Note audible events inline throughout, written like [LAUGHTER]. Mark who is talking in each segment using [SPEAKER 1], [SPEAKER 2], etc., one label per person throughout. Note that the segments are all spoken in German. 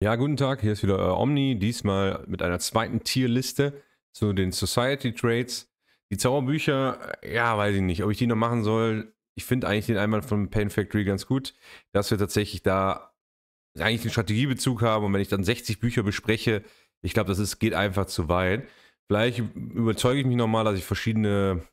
[SPEAKER 1] Ja, guten Tag, hier ist wieder euer Omni, diesmal mit einer zweiten Tierliste zu den Society Trades. Die Zauberbücher, äh, ja, weiß ich nicht, ob ich die noch machen soll. Ich finde eigentlich den einmal von Pain Factory ganz gut, dass wir tatsächlich da eigentlich einen Strategiebezug haben und wenn ich dann 60 Bücher bespreche, ich glaube, das ist, geht einfach zu weit. Vielleicht überzeuge ich mich nochmal, dass ich verschiedene,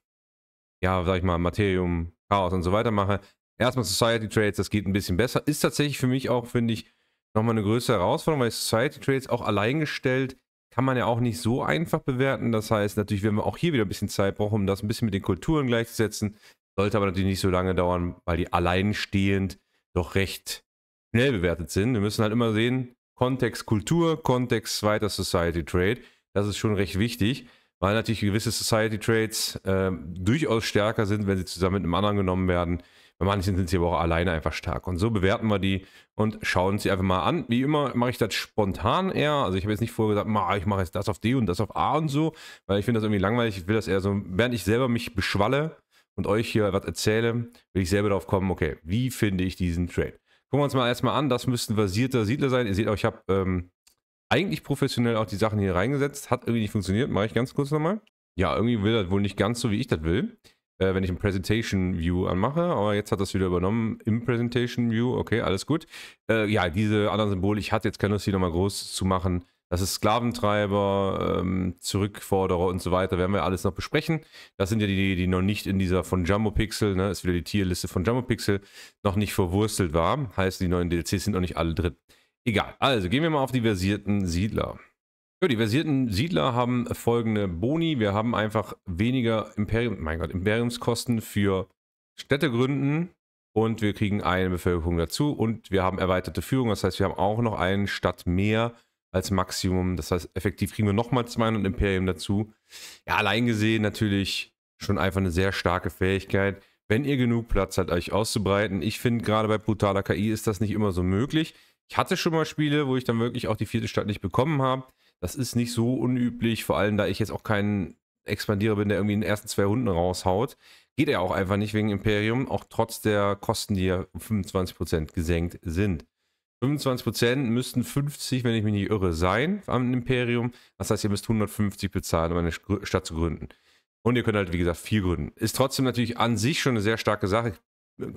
[SPEAKER 1] ja, sag ich mal, Materium, Chaos und so weiter mache. Erstmal Society Trades, das geht ein bisschen besser. Ist tatsächlich für mich auch, finde ich, nochmal eine größere Herausforderung, weil Society Trades auch alleingestellt kann man ja auch nicht so einfach bewerten. Das heißt, natürlich werden wir auch hier wieder ein bisschen Zeit brauchen, um das ein bisschen mit den Kulturen gleichzusetzen. Sollte aber natürlich nicht so lange dauern, weil die alleinstehend doch recht schnell bewertet sind. Wir müssen halt immer sehen, Kontext Kultur, Kontext zweiter Society Trade. Das ist schon recht wichtig, weil natürlich gewisse Society Trades äh, durchaus stärker sind, wenn sie zusammen mit einem anderen genommen werden, bei manchen sind sie aber auch alleine einfach stark. Und so bewerten wir die und schauen sie einfach mal an. Wie immer mache ich das spontan eher. Also ich habe jetzt nicht vorher gesagt, ich mache jetzt das auf D und das auf A und so, weil ich finde das irgendwie langweilig. Ich will das eher so, während ich selber mich beschwalle und euch hier was erzähle, will ich selber darauf kommen, okay, wie finde ich diesen Trade? Gucken wir uns mal erstmal an. Das müssten versierte Siedler sein. Ihr seht auch, ich habe ähm, eigentlich professionell auch die Sachen hier reingesetzt. Hat irgendwie nicht funktioniert. Mache ich ganz kurz nochmal. Ja, irgendwie will das wohl nicht ganz so, wie ich das will äh, wenn ich ein Presentation View anmache. Aber jetzt hat das wieder übernommen im Presentation View. Okay, alles gut. Äh, ja, diese anderen Symbole, ich hatte jetzt keine Lust, die nochmal groß zu machen. Das ist Sklaventreiber, ähm, Zurückforderer und so weiter. Werden wir alles noch besprechen. Das sind ja die, die noch nicht in dieser von Jumbo Pixel, ne, ist wieder die Tierliste von Jumbo Pixel, noch nicht verwurstelt war. Heißt, die neuen DLCs sind noch nicht alle drin. Egal. Also gehen wir mal auf die versierten Siedler. Ja, die versierten Siedler haben folgende Boni. Wir haben einfach weniger Imperium, mein Gott, Imperiumskosten für Städte gründen und wir kriegen eine Bevölkerung dazu und wir haben erweiterte Führung. Das heißt, wir haben auch noch eine Stadt mehr als Maximum. Das heißt, effektiv kriegen wir nochmal 200 Imperium dazu. Ja, allein gesehen natürlich schon einfach eine sehr starke Fähigkeit. Wenn ihr genug Platz habt, euch auszubreiten. Ich finde, gerade bei brutaler KI ist das nicht immer so möglich. Ich hatte schon mal Spiele, wo ich dann wirklich auch die vierte Stadt nicht bekommen habe. Das ist nicht so unüblich, vor allem da ich jetzt auch kein Expandierer bin, der irgendwie in den ersten zwei Runden raushaut. Geht er auch einfach nicht wegen Imperium, auch trotz der Kosten, die ja um 25% gesenkt sind. 25% müssten 50, wenn ich mich nicht irre, sein am Imperium. Das heißt, ihr müsst 150 bezahlen, um eine Stadt zu gründen. Und ihr könnt halt, wie gesagt, viel gründen. Ist trotzdem natürlich an sich schon eine sehr starke Sache.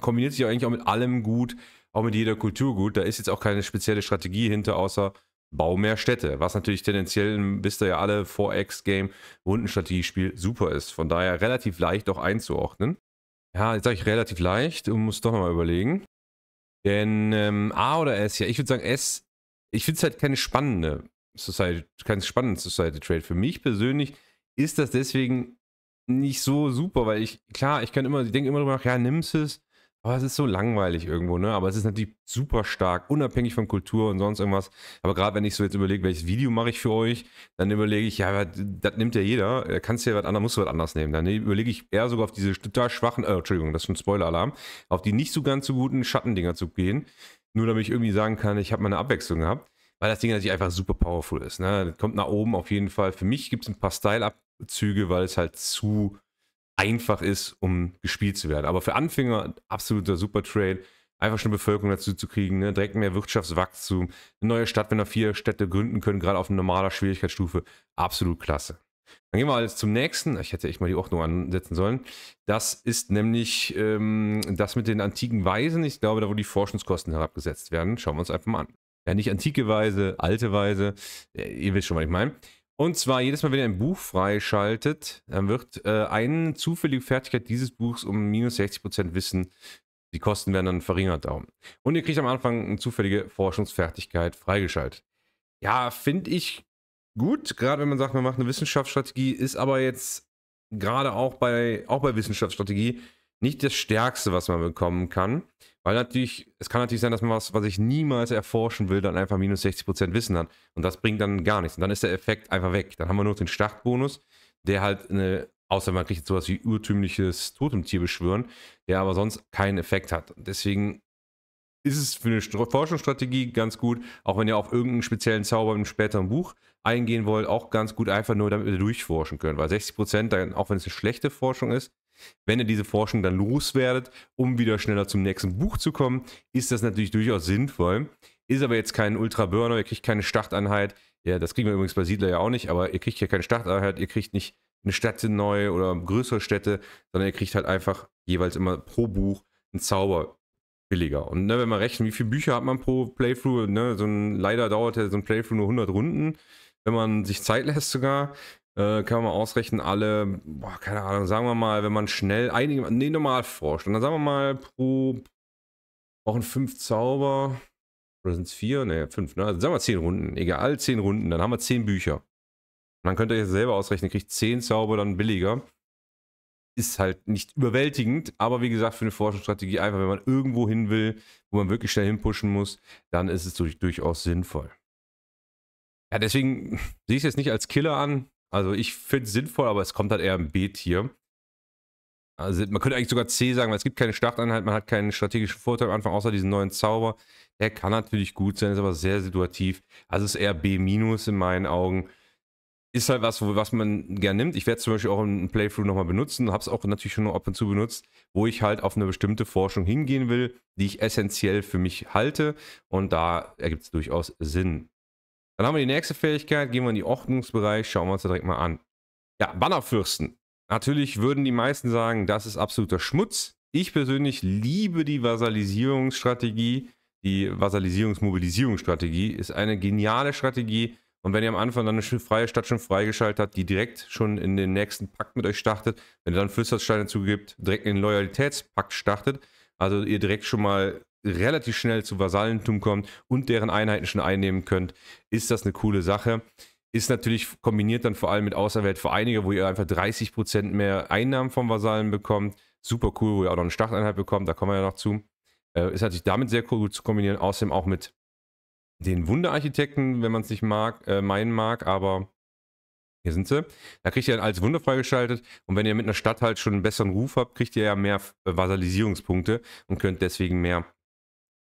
[SPEAKER 1] Kombiniert sich auch eigentlich auch mit allem gut, auch mit jeder Kultur gut. Da ist jetzt auch keine spezielle Strategie hinter, außer bau mehr Städte. Was natürlich tendenziell, hm, wisst ihr ja alle, 4X-Game, Rundenstrategiespiel super ist. Von daher relativ leicht auch einzuordnen. Ja, jetzt sage ich relativ leicht und muss doch nochmal überlegen. Denn ähm, A oder S, ja, ich würde sagen S, ich finde es halt keine spannende Society, kein spannendes Society Trade. Für mich persönlich ist das deswegen nicht so super, weil ich, klar, ich kann immer, ich denke immer drüber nach, ja, nimmst es, oh, es ist so langweilig irgendwo, ne? Aber es ist natürlich super stark, unabhängig von Kultur und sonst irgendwas. Aber gerade wenn ich so jetzt überlege, welches Video mache ich für euch, dann überlege ich, ja, das nimmt ja jeder. Kannst du ja was anderes, musst du was anderes nehmen. Dann überlege ich eher sogar auf diese total schwachen, äh, Entschuldigung, das ist ein Spoiler-Alarm, auf die nicht so ganz so guten Schattendinger zu gehen. Nur damit ich irgendwie sagen kann, ich habe meine Abwechslung gehabt. Weil das Ding natürlich einfach super powerful ist. Ne? Das kommt nach oben auf jeden Fall. Für mich gibt es ein paar Style-Abzüge, weil es halt zu einfach ist, um gespielt zu werden. Aber für Anfänger absoluter Supertrail, einfach schon Bevölkerung dazu zu kriegen, ne? direkt mehr Wirtschaftswachstum, eine neue Stadt, wenn da vier Städte gründen können, gerade auf normaler Schwierigkeitsstufe, absolut klasse. Dann gehen wir alles zum nächsten. Ich hätte echt mal die Ordnung ansetzen sollen. Das ist nämlich ähm, das mit den antiken Weisen. Ich glaube, da wo die Forschungskosten herabgesetzt werden. Schauen wir uns einfach mal an. Ja, nicht antike Weise, alte Weise. Ihr wisst schon, was ich meine. Und zwar jedes Mal, wenn ihr ein Buch freischaltet, dann wird äh, eine zufällige Fertigkeit dieses Buchs um minus 60% Wissen. Die Kosten werden dann verringert. Und ihr kriegt am Anfang eine zufällige Forschungsfertigkeit freigeschaltet. Ja, finde ich gut, gerade wenn man sagt, man macht eine Wissenschaftsstrategie, ist aber jetzt gerade auch bei, auch bei Wissenschaftsstrategie nicht das Stärkste, was man bekommen kann. Weil natürlich, es kann natürlich sein, dass man was, was ich niemals erforschen will, dann einfach minus 60% Wissen hat. Und das bringt dann gar nichts. Und dann ist der Effekt einfach weg. Dann haben wir nur den Startbonus, der halt eine, außer man kriegt jetzt sowas wie urtümliches Totemtier beschwören, der aber sonst keinen Effekt hat. Und deswegen ist es für eine Forschungsstrategie ganz gut, auch wenn ihr auf irgendeinen speziellen Zauber im späteren Buch eingehen wollt, auch ganz gut einfach nur damit ihr durchforschen könnt. Weil 60%, dann, auch wenn es eine schlechte Forschung ist, wenn ihr diese Forschung dann loswerdet, um wieder schneller zum nächsten Buch zu kommen, ist das natürlich durchaus sinnvoll. Ist aber jetzt kein Ultra-Burner, ihr kriegt keine Starteinheit. Ja, das kriegen wir übrigens bei Siedler ja auch nicht, aber ihr kriegt hier keine Starteinheit, ihr kriegt nicht eine Stadt neu oder größere Städte, sondern ihr kriegt halt einfach jeweils immer pro Buch einen Zauber billiger. Und ne, wenn man rechnet, wie viele Bücher hat man pro Playthrough, ne, so ein, leider dauert ja so ein Playthrough nur 100 Runden, wenn man sich Zeit lässt sogar, äh, kann man mal ausrechnen, alle, boah, keine Ahnung, sagen wir mal, wenn man schnell, einige, nee, normal forscht, und dann sagen wir mal pro brauchen fünf Zauber. Oder sind es vier? Ne, fünf, ne? Also sagen wir zehn Runden. Egal, zehn Runden. Dann haben wir zehn Bücher. Und dann könnt ihr euch selber ausrechnen, kriegt zehn Zauber dann billiger. Ist halt nicht überwältigend, aber wie gesagt, für eine Forschungsstrategie einfach, wenn man irgendwo hin will, wo man wirklich schnell hinpushen muss, dann ist es durch, durchaus sinnvoll. Ja, deswegen [LAUGHS] sehe ich es jetzt nicht als Killer an. Also ich finde es sinnvoll, aber es kommt halt eher im B-Tier. Also man könnte eigentlich sogar C sagen, weil es gibt keine Starteinheit, man hat keinen strategischen Vorteil am Anfang, außer diesen neuen Zauber. Der kann natürlich gut sein, ist aber sehr situativ. Also ist eher B- in meinen Augen. Ist halt was, was man gern nimmt. Ich werde zum Beispiel auch im Playthrough nochmal benutzen, habe es auch natürlich schon nur ab und zu benutzt, wo ich halt auf eine bestimmte Forschung hingehen will, die ich essentiell für mich halte. Und da ergibt es durchaus Sinn. Dann haben wir die nächste Fähigkeit, gehen wir in die Ordnungsbereich, schauen wir uns da direkt mal an. Ja, Bannerfürsten. Natürlich würden die meisten sagen, das ist absoluter Schmutz. Ich persönlich liebe die Vasalisierungsstrategie. Die Vasalisierungsmobilisierungsstrategie ist eine geniale Strategie. Und wenn ihr am Anfang dann eine freie Stadt schon freigeschaltet habt, die direkt schon in den nächsten Pakt mit euch startet, wenn ihr dann Flüstersteine zugibt, direkt in den Loyalitätspakt startet, also ihr direkt schon mal relativ schnell zu Vasallentum kommt und deren Einheiten schon einnehmen könnt, ist das eine coole Sache. Ist natürlich kombiniert dann vor allem mit Außerweltvereiniger, wo ihr einfach 30% mehr Einnahmen vom Vasallen bekommt. Super cool, wo ihr auch noch eine Starteinheit bekommt, da kommen wir ja noch zu. Äh, ist natürlich damit sehr cool zu kombinieren, außerdem auch mit den Wunderarchitekten, wenn man es nicht mag, äh, meinen mag, aber hier sind sie. Da kriegt ihr dann als Wunder freigeschaltet. Und wenn ihr mit einer Stadt halt schon einen besseren Ruf habt, kriegt ihr ja mehr äh, Vasalisierungspunkte und könnt deswegen mehr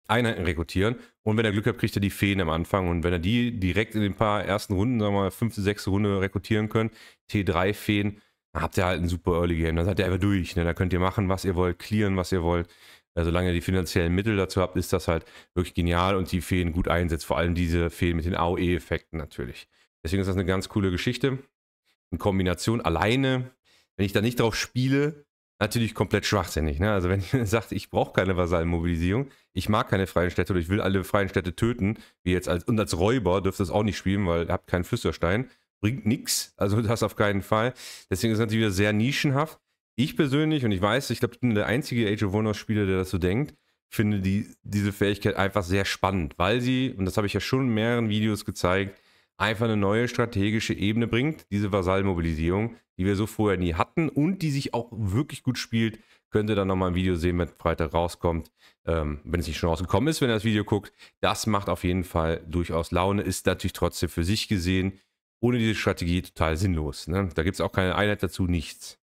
[SPEAKER 1] Einheiten rekrutieren. Und wenn er Glück hat, kriegt er die Feen am Anfang. Und wenn er die direkt in den paar ersten Runden, sagen wir mal, fünfte, sechste Runde rekrutieren können, T3-Feen, dann habt ihr halt ein super Early Game. Dann seid ihr einfach durch. Ne? Da könnt ihr machen, was ihr wollt, clearen, was ihr wollt. Also solange ihr die finanziellen Mittel dazu habt, ist das halt wirklich genial und die Feen gut einsetzt. Vor allem diese Feen mit den AOE-Effekten natürlich. Deswegen ist das eine ganz coole Geschichte. In Kombination alleine, wenn ich da nicht drauf spiele, natürlich komplett schwachsinnig. Ne? Also wenn ihr [LAUGHS] sagt, ich brauche keine Vasallenmobilisierung, ich mag keine freien Städte oder ich will alle freien Städte töten, wie jetzt als, und als Räuber dürft ihr es auch nicht spielen, weil ihr habt keinen Flüsterstein, bringt nichts, also das auf keinen Fall. Deswegen ist es natürlich wieder sehr nischenhaft. Ich persönlich, und ich weiß, ich glaube, ich bin der einzige Age of Wonders-Spieler, der das so denkt, finde die, diese Fähigkeit einfach sehr spannend, weil sie, und das habe ich ja schon in mehreren Videos gezeigt, einfach eine neue strategische Ebene bringt, diese Vasallmobilisierung, die wir so vorher nie hatten und die sich auch wirklich gut spielt. Könnt ihr dann nochmal ein Video sehen, wenn Freitag rauskommt, ähm, wenn es nicht schon rausgekommen ist, wenn ihr das Video guckt. Das macht auf jeden Fall durchaus Laune, ist natürlich trotzdem für sich gesehen ohne diese Strategie total sinnlos. Ne? Da gibt es auch keine Einheit dazu, nichts.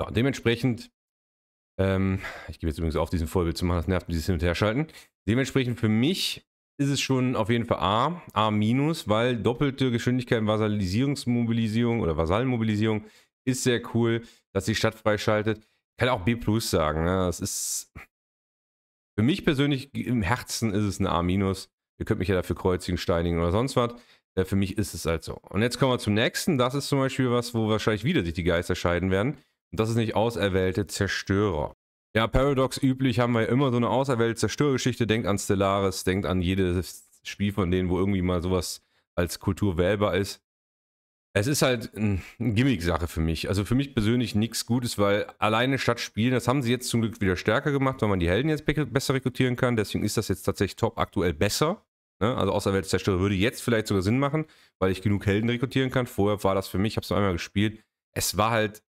[SPEAKER 1] Ja, dementsprechend, ähm, ich gebe jetzt übrigens auf, diesen Vollbild zu machen, das nervt mich, dieses Hin- und Herschalten. Dementsprechend für mich ist es schon auf jeden Fall A, A-, weil doppelte Geschwindigkeit in Vasallisierungsmobilisierung oder Vasallenmobilisierung ist sehr cool, dass die Stadt freischaltet. Ich kann auch B plus sagen. Ne? Das ist für mich persönlich im Herzen ist es eine A-. Ihr könnt mich ja dafür kreuzigen, steinigen oder sonst was. Äh, für mich ist es halt so. Und jetzt kommen wir zum nächsten. Das ist zum Beispiel was, wo wahrscheinlich wieder sich die Geister scheiden werden. Und das ist nicht auserwählte Zerstörer. Ja, Paradox üblich haben wir immer so eine auserwählte Zerstörgeschichte. Denkt an Stellaris, denkt an jedes Spiel von denen, wo irgendwie mal sowas als Kultur wählbar ist. Es ist halt eine Gimmick-Sache für mich. Also für mich persönlich nichts Gutes, weil alleine statt Spielen, das haben sie jetzt zum Glück wieder stärker gemacht, weil man die Helden jetzt besser rekrutieren kann. Deswegen ist das jetzt tatsächlich top aktuell besser. Ne? Also Außerweltzerstörer würde jetzt vielleicht sogar Sinn machen, weil ich genug Helden rekrutieren kann. Vorher war das für mich, ich habe es einmal gespielt. Es war halt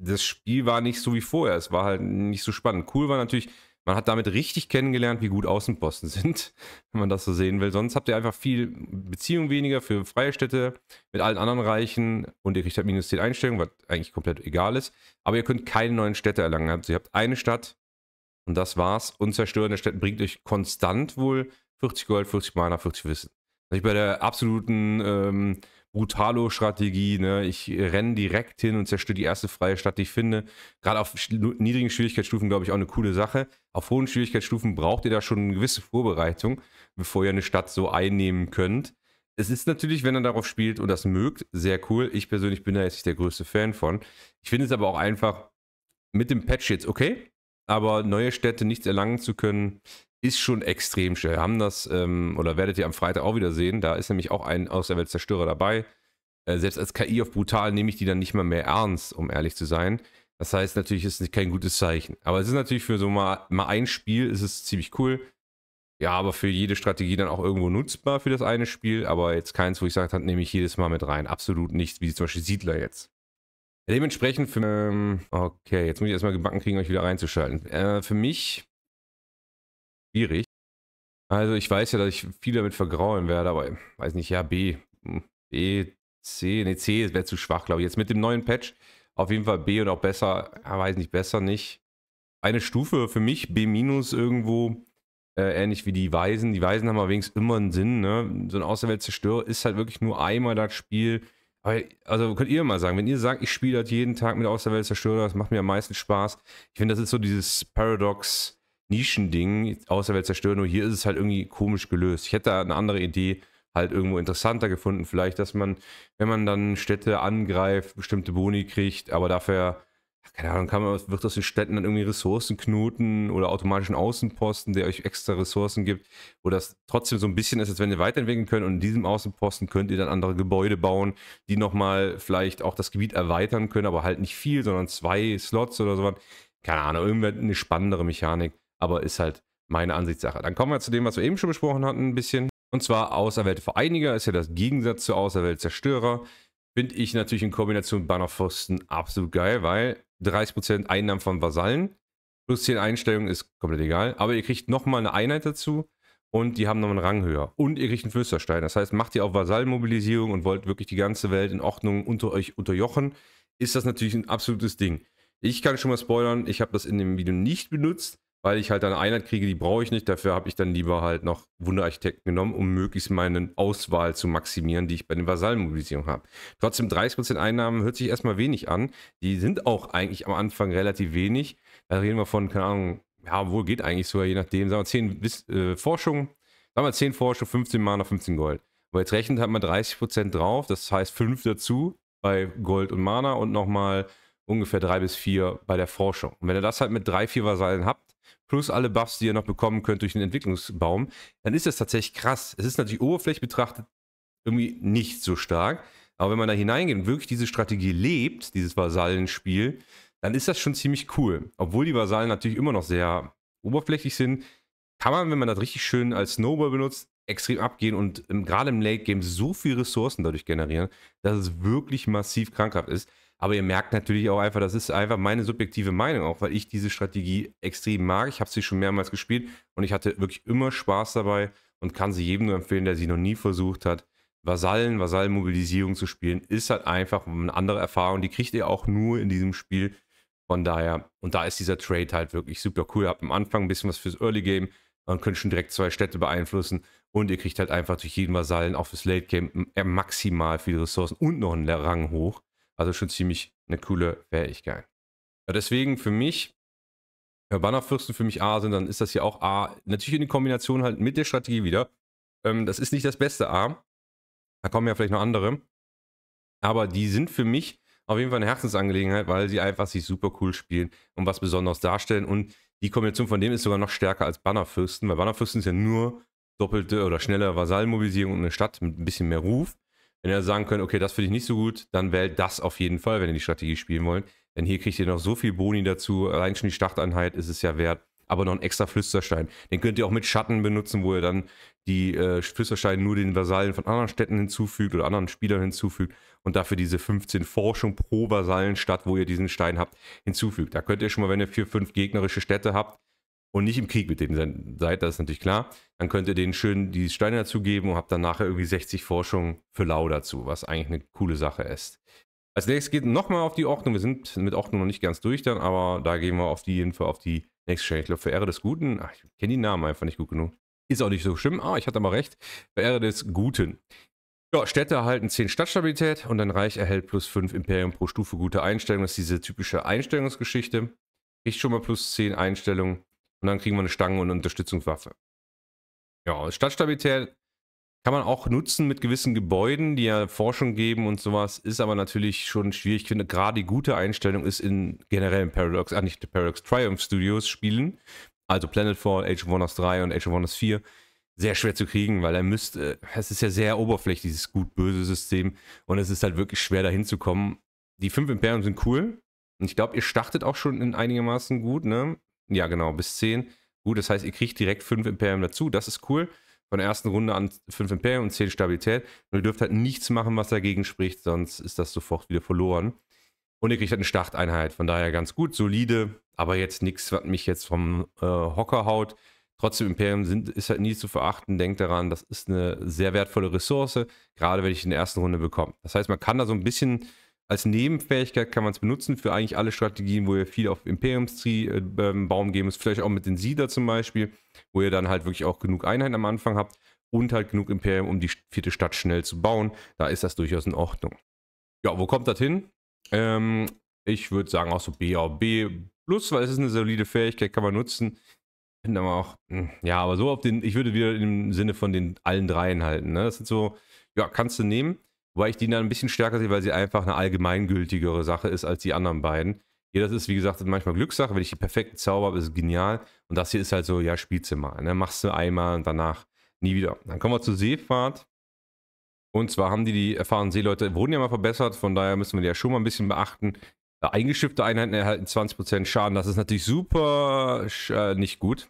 [SPEAKER 1] das Spiel war nicht so wie vorher. Es war halt nicht so spannend. Cool war natürlich, man hat damit richtig kennengelernt, wie gut Außenposten [LAUGHS] sind, wenn man das so sehen will. Sonst habt ihr einfach viel Beziehung weniger für freie Städte mit allen anderen Reichen und ihr kriegt halt minus 10 Einstellungen, was eigentlich komplett egal ist. Aber ihr könnt keine neuen Städte erlangen. Also ihr habt eine Stadt und das war's. Und zerstörende Städte bringt euch konstant wohl 40 Gold, 40 Mana, 40 Wissen. Was ich bei der absoluten ähm, Brutalo-Strategie, ne? ich renne direkt hin und zerstöre die erste freie Stadt, die ich finde. Gerade auf niedrigen Schwierigkeitsstufen, glaube ich, auch eine coole Sache. Auf hohen Schwierigkeitsstufen braucht ihr da schon eine gewisse Vorbereitung, bevor ihr eine Stadt so einnehmen könnt. Es ist natürlich, wenn ihr darauf spielt und das mögt, sehr cool. Ich persönlich bin da jetzt nicht der größte Fan von. Ich finde es aber auch einfach mit dem Patch jetzt okay, aber neue Städte nichts erlangen zu können, ist schon extrem schnell. Haben das, ähm, oder werdet ihr am Freitag auch wieder sehen, da ist nämlich auch ein Auserwähltzerstörer dabei. Äh, selbst als KI auf brutal nehme ich die dann nicht mal mehr ernst, um ehrlich zu sein. Das heißt, natürlich ist es kein gutes Zeichen. Aber es ist natürlich für so mal, mal ein Spiel ist es ziemlich cool. Ja, aber für jede Strategie dann auch irgendwo nutzbar für das eine Spiel. Aber jetzt keins, wo ich sage, nehme ich jedes Mal mit rein. Absolut nichts, wie zum Beispiel Siedler jetzt. Dementsprechend für. Ähm, okay, jetzt muss ich erstmal gebacken kriegen, euch wieder reinzuschalten. Äh, für mich schwierig. Also ich weiß ja, dass ich viel damit vergrauen werde, aber hm, weiß nicht, ja, B, hm, B, C, nee, C wäre zu schwach, glaube ich. Jetzt mit dem neuen Patch auf jeden Fall B und auch besser, ja, weiß nicht, besser nicht. Eine Stufe für mich, B- irgendwo, äh, ähnlich wie die Weisen. Die Weisen haben allerdings immer einen Sinn, ne? So ein Außerweltzerstörer ist halt wirklich nur einmal das Spiel. Aber, also könnt ihr mal sagen, wenn ihr sagt, ich spiele das halt jeden Tag mit Außerweltzerstörer, das macht mir am meisten Spaß. Ich finde, das ist so dieses Paradox, Nischending, außer zerstören. Nur hier ist es halt irgendwie komisch gelöst. Ich hätte da eine andere Idee halt irgendwo interessanter gefunden. Vielleicht, dass man, wenn man dann Städte angreift, bestimmte Boni kriegt, aber dafür, keine Ahnung, kann man, wird aus den Städten dann irgendwie Ressourcenknoten oder automatischen Außenposten, der euch extra Ressourcen gibt, wo das trotzdem so ein bisschen ist, als wenn ihr weiterentwickeln könnt und in diesem Außenposten könnt ihr dann andere Gebäude bauen, die nochmal vielleicht auch das Gebiet erweitern können, aber halt nicht viel, sondern zwei Slots oder sowas. Keine Ahnung, irgendwer eine spannendere Mechanik aber ist halt meine Ansichtssache. Dann kommen wir zu dem, was wir eben schon besprochen hatten, ein bisschen. Und zwar Auserwählte Vereiniger ist ja das Gegensatz zu Auserwählte Zerstörer. Finde ich natürlich in Kombination mit Bannerfürsten absolut geil, weil 30% Einnahmen von Vasallen plus 10 Einstellungen ist komplett egal. Aber ihr kriegt nochmal eine Einheit dazu und die haben nochmal einen Rang höher. Und ihr kriegt einen Flüsterstein. Das heißt, macht ihr auch Vasallenmobilisierung und wollt wirklich die ganze Welt in Ordnung unter euch unterjochen, ist das natürlich ein absolutes Ding. Ich kann schon mal spoilern, ich habe das in dem Video nicht benutzt weil ich halt eine Einheit kriege, die brauche ich nicht. Dafür habe ich dann lieber halt noch Wunderarchitekten genommen, um möglichst meine Auswahl zu maximieren, die ich bei den Vasallenmobilisierungen habe. Trotzdem 30% Einnahmen hört sich erstmal wenig an. Die sind auch eigentlich am Anfang relativ wenig. Da reden wir von, keine Ahnung, ja, wohl geht eigentlich sogar, je nachdem, sagen wir 10 äh, Forschung, sagen wir 10 Forschung, 15 Mana, 15 Gold. Aber jetzt rechnet halt mal 30% drauf, das heißt 5 dazu bei Gold und Mana und nochmal ungefähr 3 bis 4 bei der Forschung. Und wenn ihr das halt mit 3, 4 Vasallen habt, plus alle Buffs, die ihr noch bekommen könnt durch den Entwicklungsbaum, dann ist das tatsächlich krass. Es ist natürlich oberflächlich betrachtet irgendwie nicht so stark. Aber wenn man da hineingeht und wirklich diese Strategie lebt, dieses Vasallenspiel, dann ist das schon ziemlich cool. Obwohl die Vasallen natürlich immer noch sehr oberflächlich sind, kann man, wenn man das richtig schön als Snowball benutzt, extrem abgehen und ähm, gerade im Late Game so viel Ressourcen dadurch generieren, dass es wirklich massiv krankhaft ist. Aber ihr merkt natürlich auch einfach, das ist einfach meine subjektive Meinung, auch weil ich diese Strategie extrem mag. Ich habe sie schon mehrmals gespielt und ich hatte wirklich immer Spaß dabei und kann sie jedem nur empfehlen, der sie noch nie versucht hat. Vasallen, Vasallenmobilisierung zu spielen, ist halt einfach eine andere Erfahrung. Die kriegt ihr auch nur in diesem Spiel. Von daher, und da ist dieser Trade halt wirklich super cool. Ihr habt am Anfang ein bisschen was fürs Early Game und könnt schon direkt zwei Städte beeinflussen. Und ihr kriegt halt einfach durch jeden Vasallen, auch fürs Late Game, maximal viele Ressourcen und noch einen Rang hoch. Also schon ziemlich eine coole Fähigkeit. Deswegen für mich, wenn Bannerfürsten für mich A sind, dann ist das hier auch A. Natürlich in Kombination halt mit der Strategie wieder. Ähm, das ist nicht das beste A. Da kommen ja vielleicht noch andere. Aber die sind für mich auf jeden Fall eine Herzensangelegenheit, weil sie einfach sich super cool spielen und was Besonderes darstellen. Und die Kombination von dem ist sogar noch stärker als Bannerfürsten, weil Bannerfürsten ist ja nur doppelte oder schnelle Vasallenmobilisierung und eine Stadt mit ein bisschen mehr Ruf. Wenn ihr sagen könnt, okay, das finde ich nicht so gut, dann wählt das auf jeden Fall, wenn ihr die Strategie spielen wollt. Denn hier kriegt ihr noch so viel Boni dazu. Allein schon die Starteinheit ist es ja wert. Aber noch ein extra Flüsterstein. Den könnt ihr auch mit Schatten benutzen, wo ihr dann die äh, Flüstersteine nur den Vasallen von anderen Städten hinzufügt oder anderen Spielern hinzufügt und dafür diese 15 Forschung pro Vasallenstadt, wo ihr diesen Stein habt, hinzufügt. Da könnt ihr schon mal, wenn ihr vier, fünf gegnerische Städte habt, und nicht im Krieg mit denen seid, das ist natürlich klar, dann könnt ihr denen schön die Steine dazugeben und habt dann nachher irgendwie 60 Forschungen für Lau dazu, was eigentlich eine coole Sache ist. Als nächstes geht nochmal auf die Ordnung. Wir sind mit Ordnung noch nicht ganz durch dann, aber da gehen wir auf die Info, auf die nächste Stelle. Ich glaube, für Ehre des Guten. Ach, ich kenne die Namen einfach nicht gut genug. Ist auch nicht so schlimm. Ah, ich hatte mal recht. Für Ehre des Guten. Ja, Städte erhalten 10 Stadtstabilität und ein Reich erhält plus 5 Imperium pro Stufe gute Einstellung. Das ist diese typische Einstellungsgeschichte. Ich schon mal plus 10 Einstellungen. Und dann kriegen wir eine Stange und eine Unterstützungswaffe. Ja, Stadtstabilität kann man auch nutzen mit gewissen Gebäuden, die ja Forschung geben und sowas. Ist aber natürlich schon schwierig. Ich finde, gerade die gute Einstellung ist in generellen Paradox, ah nicht Paradox, Triumph Studios Spielen, also Planetfall, Age of Wonders 3 und Age of Wonders 4, sehr schwer zu kriegen, weil er müsste, äh, es ist ja sehr oberflächlich, dieses gut-böse System. Und es ist halt wirklich schwer, dahin zu kommen. Die fünf Imperium sind cool. Und ich glaube, ihr startet auch schon in einigermaßen gut, ne? Ja, genau, bis 10. Gut, das heißt, ihr kriegt direkt 5 Imperium dazu. Das ist cool. Von der ersten Runde an 5 Imperium und 10 Stabilität. Und ihr dürft halt nichts machen, was dagegen spricht, sonst ist das sofort wieder verloren. Und ihr kriegt halt eine Starteinheit. Von daher ganz gut, solide, aber jetzt nichts, was mich jetzt vom äh, Hocker haut. Trotzdem, Imperium sind, ist halt nie zu verachten. Denkt daran, das ist eine sehr wertvolle Ressource, gerade wenn ich in der ersten Runde bekomme. Das heißt, man kann da so ein bisschen als Nebenfähigkeit kann man es benutzen für eigentlich alle Strategien, wo ihr viel auf Imperiums äh, ähm, baum äh, gehen müsst. Vielleicht auch mit den Sieder zum Beispiel, wo ihr dann halt wirklich auch genug Einheiten am Anfang habt und halt genug Imperium, um die vierte Stadt schnell zu bauen. Da ist das durchaus in Ordnung. Ja, wo kommt das hin? Ähm, ich würde sagen auch so B oder B plus, weil es ist eine solide Fähigkeit, kann man nutzen. Bin aber auch, hm, ja, aber so auf den, ich würde wieder im Sinne von den allen dreien halten. Ne? Das sind so, ja, kannst du nehmen. Wobei ich die dann ein bisschen stärker sehe, weil sie einfach eine allgemeingültigere Sache ist als die anderen beiden. Hier, das ist, wie gesagt, manchmal Glückssache. Wenn ich die perfekten Zauber habe, ist es genial. Und das hier ist halt so, ja, spielst du mal. Ne? Machst du einmal und danach nie wieder. Dann kommen wir zur Seefahrt. Und zwar haben die, die erfahrenen Seeleute, wurden ja mal verbessert. Von daher müssen wir die ja schon mal ein bisschen beachten. Eingeschiffte Einheiten erhalten 20% Schaden. Das ist natürlich super äh, nicht gut.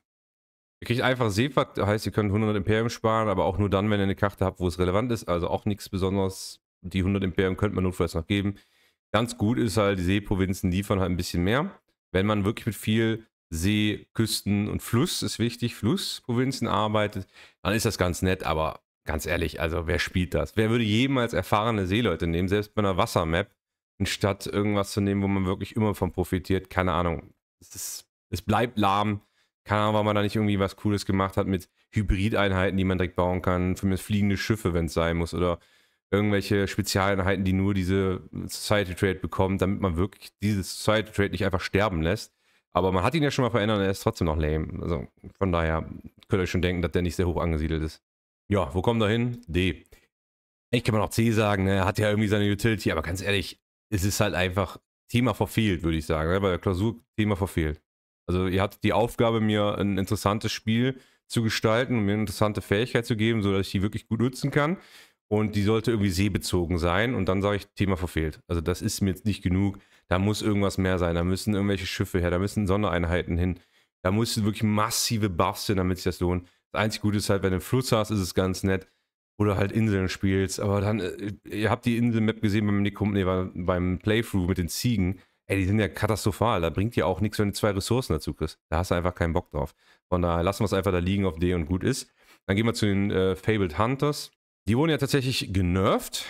[SPEAKER 1] Ihr kriegt einfach Seefahrt, heißt, ihr könnt 100 Imperium sparen, aber auch nur dann, wenn ihr eine Karte habt, wo es relevant ist. Also auch nichts Besonderes. Die 100 Imperium könnte man notfalls noch geben. Ganz gut ist halt, die Seeprovinzen liefern halt ein bisschen mehr. Wenn man wirklich mit viel See, Küsten und Fluss ist wichtig, Flussprovinzen arbeitet, dann ist das ganz nett, aber ganz ehrlich, also wer spielt das? Wer würde jemals erfahrene Seeleute nehmen, selbst bei einer Wassermap, anstatt irgendwas zu nehmen, wo man wirklich immer von profitiert? Keine Ahnung. Es, ist, es bleibt lahm keine Ahnung, warum man da nicht irgendwie was Cooles gemacht hat mit Hybrideinheiten, die man direkt bauen kann, zumindest fliegende Schiffe, wenn es sein muss, oder irgendwelche Spezialeinheiten, die nur diese Society Trade bekommen, damit man wirklich dieses Society Trade nicht einfach sterben lässt. Aber man hat ihn ja schon mal verändert und er ist trotzdem noch lame. Also von daher könnt ihr euch schon denken, dass der nicht sehr hoch angesiedelt ist. Ja, wo kommen wir hin? D. Ich kann man auch C sagen, ne? hat ja irgendwie seine Utility, aber ganz ehrlich, es ist halt einfach Thema verfehlt, würde ich sagen. Bei ne? der Klausur Thema verfehlt. Also ihr hattet die Aufgabe, mir ein interessantes Spiel zu gestalten und mir eine interessante Fähigkeit zu geben, sodass ich die wirklich gut nutzen kann. Und die sollte irgendwie seebezogen sein. Und dann sage ich, Thema verfehlt. Also das ist mir jetzt nicht genug. Da muss irgendwas mehr sein. Da müssen irgendwelche Schiffe her. Da müssen Sondereinheiten hin. Da müssen wirklich massive Buffs hin, damit sich das lohnt. Das einzige Gute ist halt, wenn du einen Fluss hast, ist es ganz nett. Oder halt Inseln spielst. Aber dann, äh, ihr habt die Inselmap gesehen beim, nee, beim Playthrough mit den Ziegen. Ey, die sind ja katastrophal. Da bringt dir auch nichts, wenn du zwei Ressourcen dazu kriegst. Da hast du einfach keinen Bock drauf. Von daher lassen wir es einfach da liegen auf D und gut ist. Dann gehen wir zu den äh, Fabled Hunters. Die wurden ja tatsächlich genervt.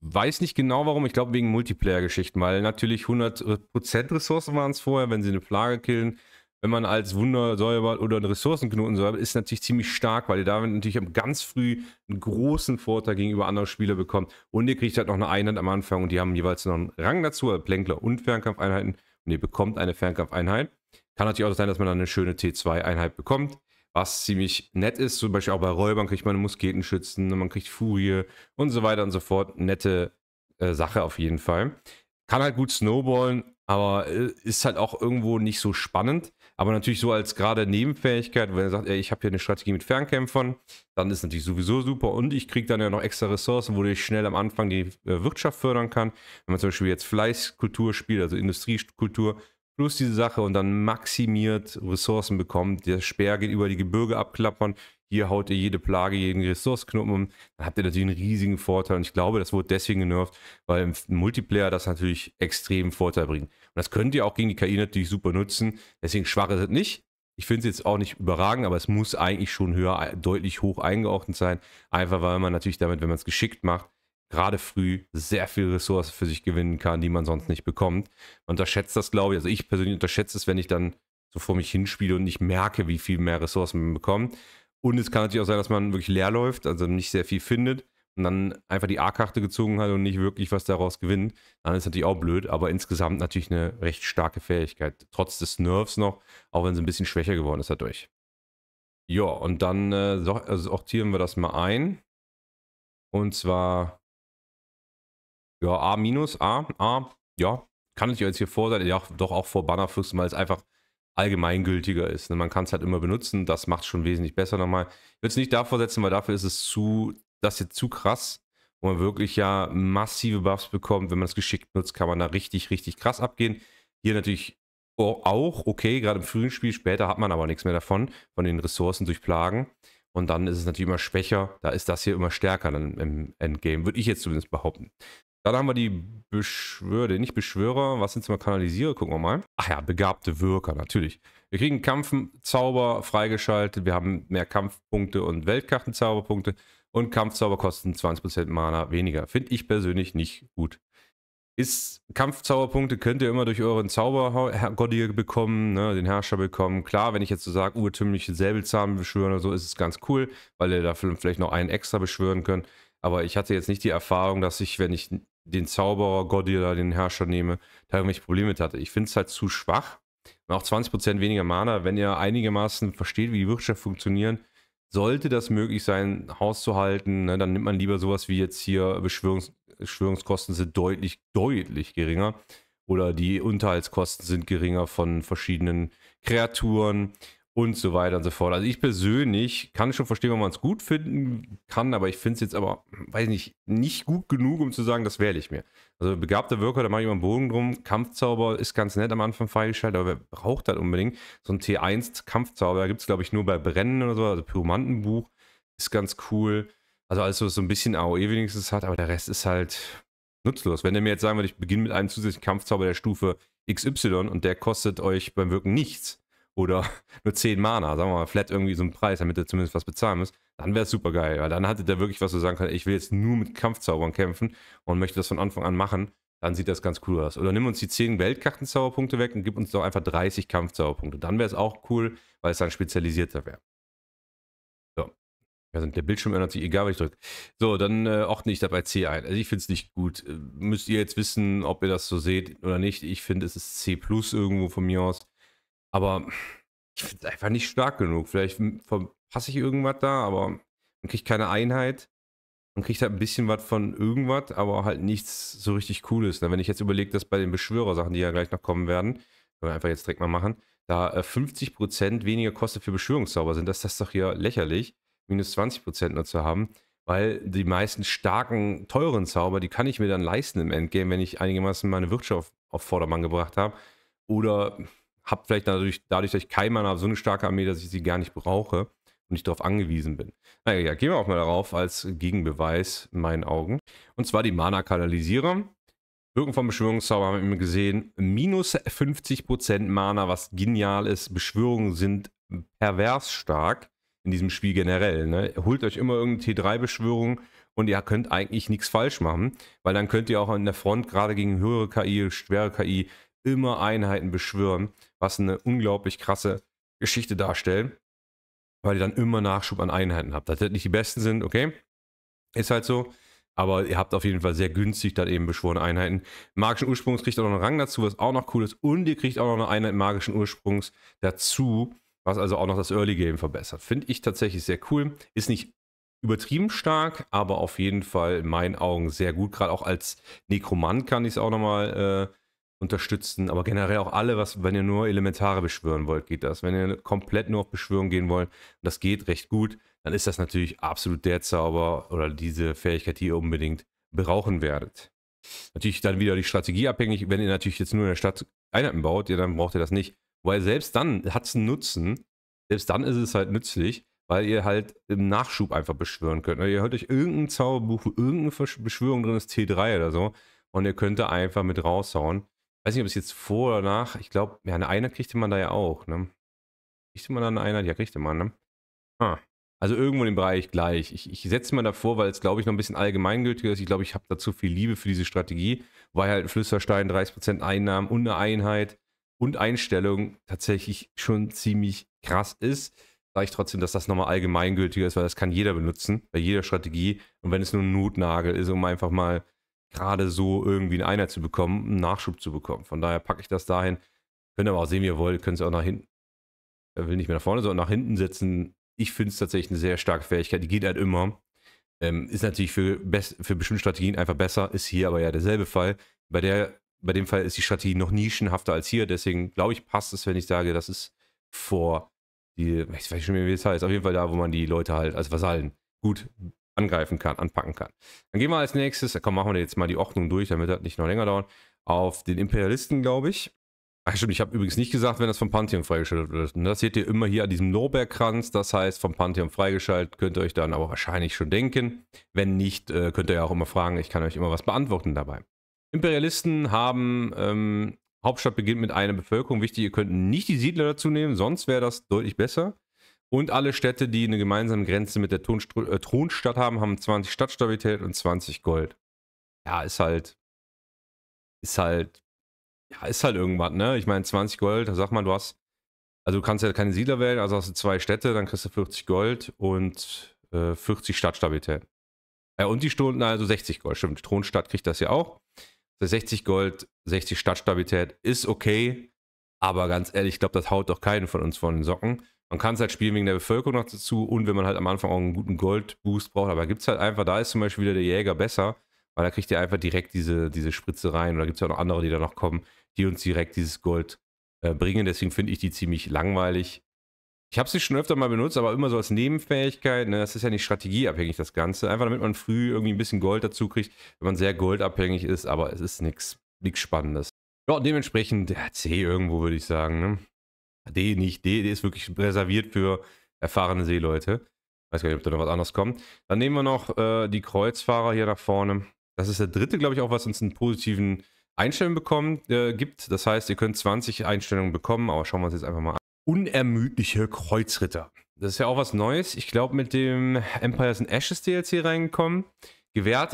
[SPEAKER 1] Weiß nicht genau warum, ich glaube wegen Multiplayer-Geschichten, weil natürlich 100% äh, Ressourcen waren es vorher, wenn sie eine Plage killen, wenn man als Wundersäuber oder ein Ressourcenknoten säubert, ist natürlich ziemlich stark, weil ihr damit natürlich ganz früh einen großen Vorteil gegenüber anderen Spielern bekommt. Und ihr kriegt halt noch eine Einheit am Anfang und die haben jeweils noch einen Rang dazu, also Plänkler und Fernkampfeinheiten. Und ihr bekommt eine Fernkampfeinheit. Kann natürlich auch sein, dass man dann eine schöne T2-Einheit bekommt, was ziemlich nett ist. Zum Beispiel auch bei Räubern kriegt man Musketenschützen, man kriegt Furie und so weiter und so fort. Nette äh, Sache auf jeden Fall. Kann halt gut snowballen, aber äh, ist halt auch irgendwo nicht so spannend. Aber natürlich so als gerade Nebenfähigkeit, wenn er sagt, ey, ich habe hier eine Strategie mit Fernkämpfern, dann ist natürlich sowieso super und ich kriege dann ja noch extra Ressourcen, wo ich schnell am Anfang die äh, Wirtschaft fördern kann. Wenn man zum Beispiel jetzt Fleißkultur spielt, also Industriekultur, plus diese Sache und dann maximiert Ressourcen bekommt. Der Speer geht über die Gebirge abklappern. Hier haut ihr jede Plage, jeden Ressourcenknoppen Dann habt ihr natürlich einen riesigen Vorteil. Und ich glaube, das wurde deswegen genervt, weil im Multiplayer das natürlich extrem Vorteil bringt. Und das könnt ihr auch gegen die KI natürlich super nutzen. Deswegen schwach ist es nicht. Ich finde es jetzt auch nicht überragend, aber es muss eigentlich schon höher, äh, deutlich hoch eingeordnet sein. Einfach weil man natürlich damit, wenn man es geschickt macht, gerade früh sehr viel Ressourcen für sich gewinnen kann, die man sonst nicht bekommt. Man unterschätzt das, glaube ich. Also ich persönlich unterschätze es, wenn ich dann so vor mich hinspiele und nicht merke, wie viel mehr Ressourcen man bekommt. Und es kann natürlich auch sein, dass man wirklich leer läuft, also nicht sehr viel findet und dann einfach die A-Karte gezogen hat und nicht wirklich was daraus gewinnt. Dann ist natürlich auch blöd, aber insgesamt natürlich eine recht starke Fähigkeit. Trotz des Nerves noch, auch wenn sie ein bisschen schwächer geworden ist dadurch. Ja, und dann äh, äh, sortieren wir das mal ein. Und zwar, ja, A minus, A, A, ja, kann ich jetzt hier vor sein, ja, doch auch vor Bannerfürsten, weil es einfach allgemeingültiger ist. Ne? Man kann es halt immer benutzen, das macht es schon wesentlich besser nochmal. Ich würde es nicht davor setzen, weil dafür ist es zu, das jetzt zu krass, wo man wirklich ja massive Buffs bekommt. Wenn man es geschickt nutzt, kann man da richtig, richtig krass abgehen. Hier natürlich auch okay, gerade im frühen Spiel, später hat man aber nichts mehr davon, von den Ressourcen durch Plagen. Und dann ist es natürlich immer schwächer, da ist das hier immer stärker dann im Endgame, würde ich jetzt zumindest behaupten. Dann haben wir die Beschwörde, nicht Beschwörer, was sind es mal Kanalisiere, gucken wir mal. Ach ja, begabte Wirker, natürlich. Wir kriegen Kampfzauber freigeschaltet, wir haben mehr Kampfpunkte und Weltkartenzauberpunkte und Kampfzauber kosten 20% Mana weniger. Finde ich persönlich nicht gut. Ist, Kampfzauberpunkte könnt ihr immer durch euren Zaubergott bekommen, ne, den Herrscher bekommen. Klar, wenn ich jetzt so sage, urtümliche Säbelzahn beschwören oder so, ist es ganz cool, weil ihr dafür vielleicht noch einen extra beschwören könnt. Aber ich hatte jetzt nicht die Erfahrung, dass ich, wenn ich den Zauberer Godzilla, den Herrscher nehme, da halt irgendwelche Probleme mit hatte. Ich finde es halt zu schwach. Und auch 20% weniger Mana, wenn ihr einigermaßen versteht, wie die Wirtschaft funktionieren, sollte das möglich sein, Haus zu halten, ne, dann nimmt man lieber sowas wie jetzt hier, Beschwörungs Beschwörungskosten sind deutlich, deutlich geringer. Oder die Unterhaltskosten sind geringer von verschiedenen Kreaturen und so weiter und so fort. Also ich persönlich kann schon verstehen, wenn man es gut finden kann, aber ich finde es jetzt aber, weiß nicht, nicht gut genug, um zu sagen, das wähle ich mir. Also begabter Wirker, da mache ich mal einen Bogen drum. Kampfzauber ist ganz nett am Anfang freigeschaltet, aber wer braucht das unbedingt? So ein T1-Kampfzauber gibt es, glaube ich, nur bei Brennen oder so, also Pyromantenbuch ist ganz cool. Also alles, was so ein bisschen AOE wenigstens hat, aber der Rest ist halt nutzlos. Wenn ihr mir jetzt sagen würde, ich beginne mit einem zusätzlichen Kampfzauber der Stufe XY und der kostet euch beim Wirken nichts, oder [LAUGHS] nur 10 Mana, sagen wir mal, flat irgendwie so einen Preis, damit ihr zumindest was bezahlen müsst, dann wäre es super geil, weil dann hattet ihr wirklich was, wo ihr sagen könnt, ich will jetzt nur mit Kampfzaubern kämpfen und möchte das von Anfang an machen, dann sieht das ganz cool aus. Oder nimm uns die 10 Weltkartenzauberpunkte weg und gib uns doch einfach 30 Kampfzauberpunkte. Dann wäre es auch cool, weil es dann spezialisierter wäre. So. Also der Bildschirm ändert sich, egal was ich drücke. So, dann äh, ordne ich dabei C ein. Also ich finde es nicht gut. Äh, müsst ihr jetzt wissen, ob ihr das so seht oder nicht. Ich finde, es ist C plus irgendwo von mir aus. Aber ich finde es einfach nicht stark genug. Vielleicht verpasse ich irgendwas da, aber man kriegt keine Einheit. Man kriegt halt ein bisschen was von irgendwas, aber halt nichts so richtig Cooles. Wenn ich jetzt überlege, dass bei den Beschwörersachen, die ja gleich noch kommen werden, können wir einfach jetzt direkt mal machen, da 50% äh, weniger Kosten für Beschwörungszauber sind, das ist das doch hier lächerlich, minus 20% nur zu haben, weil die meisten starken, teuren Zauber, die kann ich mir dann leisten im Endgame, wenn ich einigermaßen meine Wirtschaft auf Vordermann gebracht habe. Oder habe vielleicht dadurch, dadurch, dass ich kein Mana habe, so eine starke Armee, dass ich sie gar nicht brauche und ich darauf angewiesen bin. Naja, ja, gehen wir auch mal darauf als Gegenbeweis in meinen Augen. Und zwar die Mana-Kanalisierer. Wirkung vom Beschwörungszauber haben wir immer gesehen. Minus 50% Mana, was genial ist. Beschwörungen sind pervers stark in diesem Spiel generell. Ne? Holt euch immer irgendeine T3-Beschwörung und ihr könnt eigentlich nichts falsch machen, weil dann könnt ihr auch an der Front gerade gegen höhere KI, schwere KI immer Einheiten beschwören was eine unglaublich krasse Geschichte darstellen, weil ihr dann immer Nachschub an Einheiten habt. Dass das nicht die besten sind, okay, ist halt so. Aber ihr habt auf jeden Fall sehr günstig dann eben beschworene Einheiten. Magischen Ursprungs kriegt auch noch einen Rang dazu, was auch noch cool ist. Und ihr kriegt auch noch eine Einheit magischen Ursprungs dazu, was also auch noch das Early Game verbessert. Finde ich tatsächlich sehr cool. Ist nicht übertrieben stark, aber auf jeden Fall in meinen Augen sehr gut. Gerade auch als Nekromant kann ich es auch nochmal äh, unterstützen, aber generell auch alle, was, wenn ihr nur Elementare beschwören wollt, geht das. Wenn ihr komplett nur auf Beschwörung gehen wollt, und das geht recht gut, dann ist das natürlich absolut der Zauber oder diese Fähigkeit, die ihr unbedingt brauchen werdet. Natürlich dann wieder die Strategie abhängig, wenn ihr natürlich jetzt nur in der Stadt Einheiten baut, ja, dann braucht ihr das nicht. Weil selbst dann hat es einen Nutzen, selbst dann ist es halt nützlich, weil ihr halt im Nachschub einfach beschwören könnt. Ne, ihr hört euch irgendein Zauberbuch, irgendeine Beschwörung drin ist, T3 oder so, und ihr könnt da einfach mit raushauen weiß nicht, ob es jetzt vor oder nach, ich glaube, ja, eine Einer kriegte man da ja auch, ne? Kriegte man da eine Einheit? Ja, kriegte man, ne? Ah. Also irgendwo im Bereich gleich. Ich, ich setze mal davor, weil es, glaube ich, noch ein bisschen allgemeingültiger ist. Ich glaube, ich habe dazu viel Liebe für diese Strategie, weil halt ein Flüsterstein 30% Einnahmen und eine Einheit und Einstellung tatsächlich schon ziemlich krass ist. Sage ich trotzdem, dass das nochmal allgemeingültiger ist, weil das kann jeder benutzen, bei jeder Strategie. Und wenn es nur ein Notnagel ist, um einfach mal gerade so irgendwie einen Einheit zu bekommen, einen Nachschub zu bekommen. Von daher packe ich das dahin. Könnt ihr aber auch sehen, wie ihr wollt, könnt ihr auch nach hinten, er will nicht mehr nach vorne, sondern nach hinten setzen. Ich finde es tatsächlich eine sehr starke Fähigkeit, die geht halt immer. Ähm, ist natürlich für, best, für bestimmte Strategien einfach besser, ist hier aber ja derselbe Fall. Bei, der, bei dem Fall ist die Strategie noch nischenhafter als hier, deswegen glaube ich, passt es, wenn ich sage, das ist vor die, ich weiß nicht mehr, wie es heißt, auf jeden Fall da, wo man die Leute halt als Vasallen gut angreifen kann, anpacken kann. Dann gehen wir als nächstes, komm, machen wir jetzt mal die Ordnung durch, damit das nicht noch länger dauert, auf den Imperialisten, glaube ich. Ach stimmt, ich habe übrigens nicht gesagt, wenn das vom Pantheon freigeschaltet wird. Und das seht ihr immer hier an diesem Norbergkranz, das heißt vom Pantheon freigeschaltet, könnt ihr euch dann aber wahrscheinlich schon denken. Wenn nicht, äh, könnt ihr ja auch immer fragen, ich kann euch immer was beantworten dabei. Imperialisten haben ähm, Hauptstadt beginnt mit einer Bevölkerung. Wichtig, ihr könnt nicht die Siedler dazu nehmen, sonst wäre das deutlich besser. Und alle Städte, die eine gemeinsame Grenze mit der Tonstru äh, Thronstadt haben, haben 20 Stadtstabilität und 20 Gold. Ja, ist halt. Ist halt. Ja, ist halt irgendwas, ne? Ich meine, 20 Gold, sag mal, du hast. Also du kannst ja keine Siedler wählen, also hast du zwei Städte, dann kriegst du 40 Gold und äh, 40 Stadtstabilität. Äh, und die Stunden, also 60 Gold, stimmt. Die Thronstadt kriegt das ja auch. 60 Gold, 60 Stadtstabilität ist okay, aber ganz ehrlich, ich glaube, das haut doch keinen von uns von den Socken. Man kann es halt spielen wegen der Bevölkerung noch dazu und wenn man halt am Anfang auch einen guten Goldboost braucht. Aber gibt es halt einfach, da ist zum Beispiel wieder der Jäger besser, weil da kriegt ihr einfach direkt diese, diese Spritze rein. Und da gibt es ja noch andere, die da noch kommen, die uns direkt dieses Gold äh, bringen. Deswegen finde ich die ziemlich langweilig. Ich habe sie schon öfter mal benutzt, aber immer so als Nebenfähigkeit. Ne? Das ist ja nicht strategieabhängig, das Ganze. Einfach damit man früh irgendwie ein bisschen Gold dazu kriegt, wenn man sehr goldabhängig ist. Aber es ist nichts Spannendes. Ja, dementsprechend, der C irgendwo würde ich sagen. Ne? D nicht. D, D ist wirklich reserviert für erfahrene Seeleute. Weiß gar nicht, ob da noch was anderes kommt. Dann nehmen wir noch äh, die Kreuzfahrer hier nach vorne. Das ist der dritte, glaube ich, auch, was uns einen positiven Einstellung bekommen, äh, gibt. Das heißt, ihr könnt 20 Einstellungen bekommen, aber schauen wir uns jetzt einfach mal an. Unermüdliche Kreuzritter. Das ist ja auch was Neues. Ich glaube, mit dem Empires and Ashes DLC reingekommen. Gewährt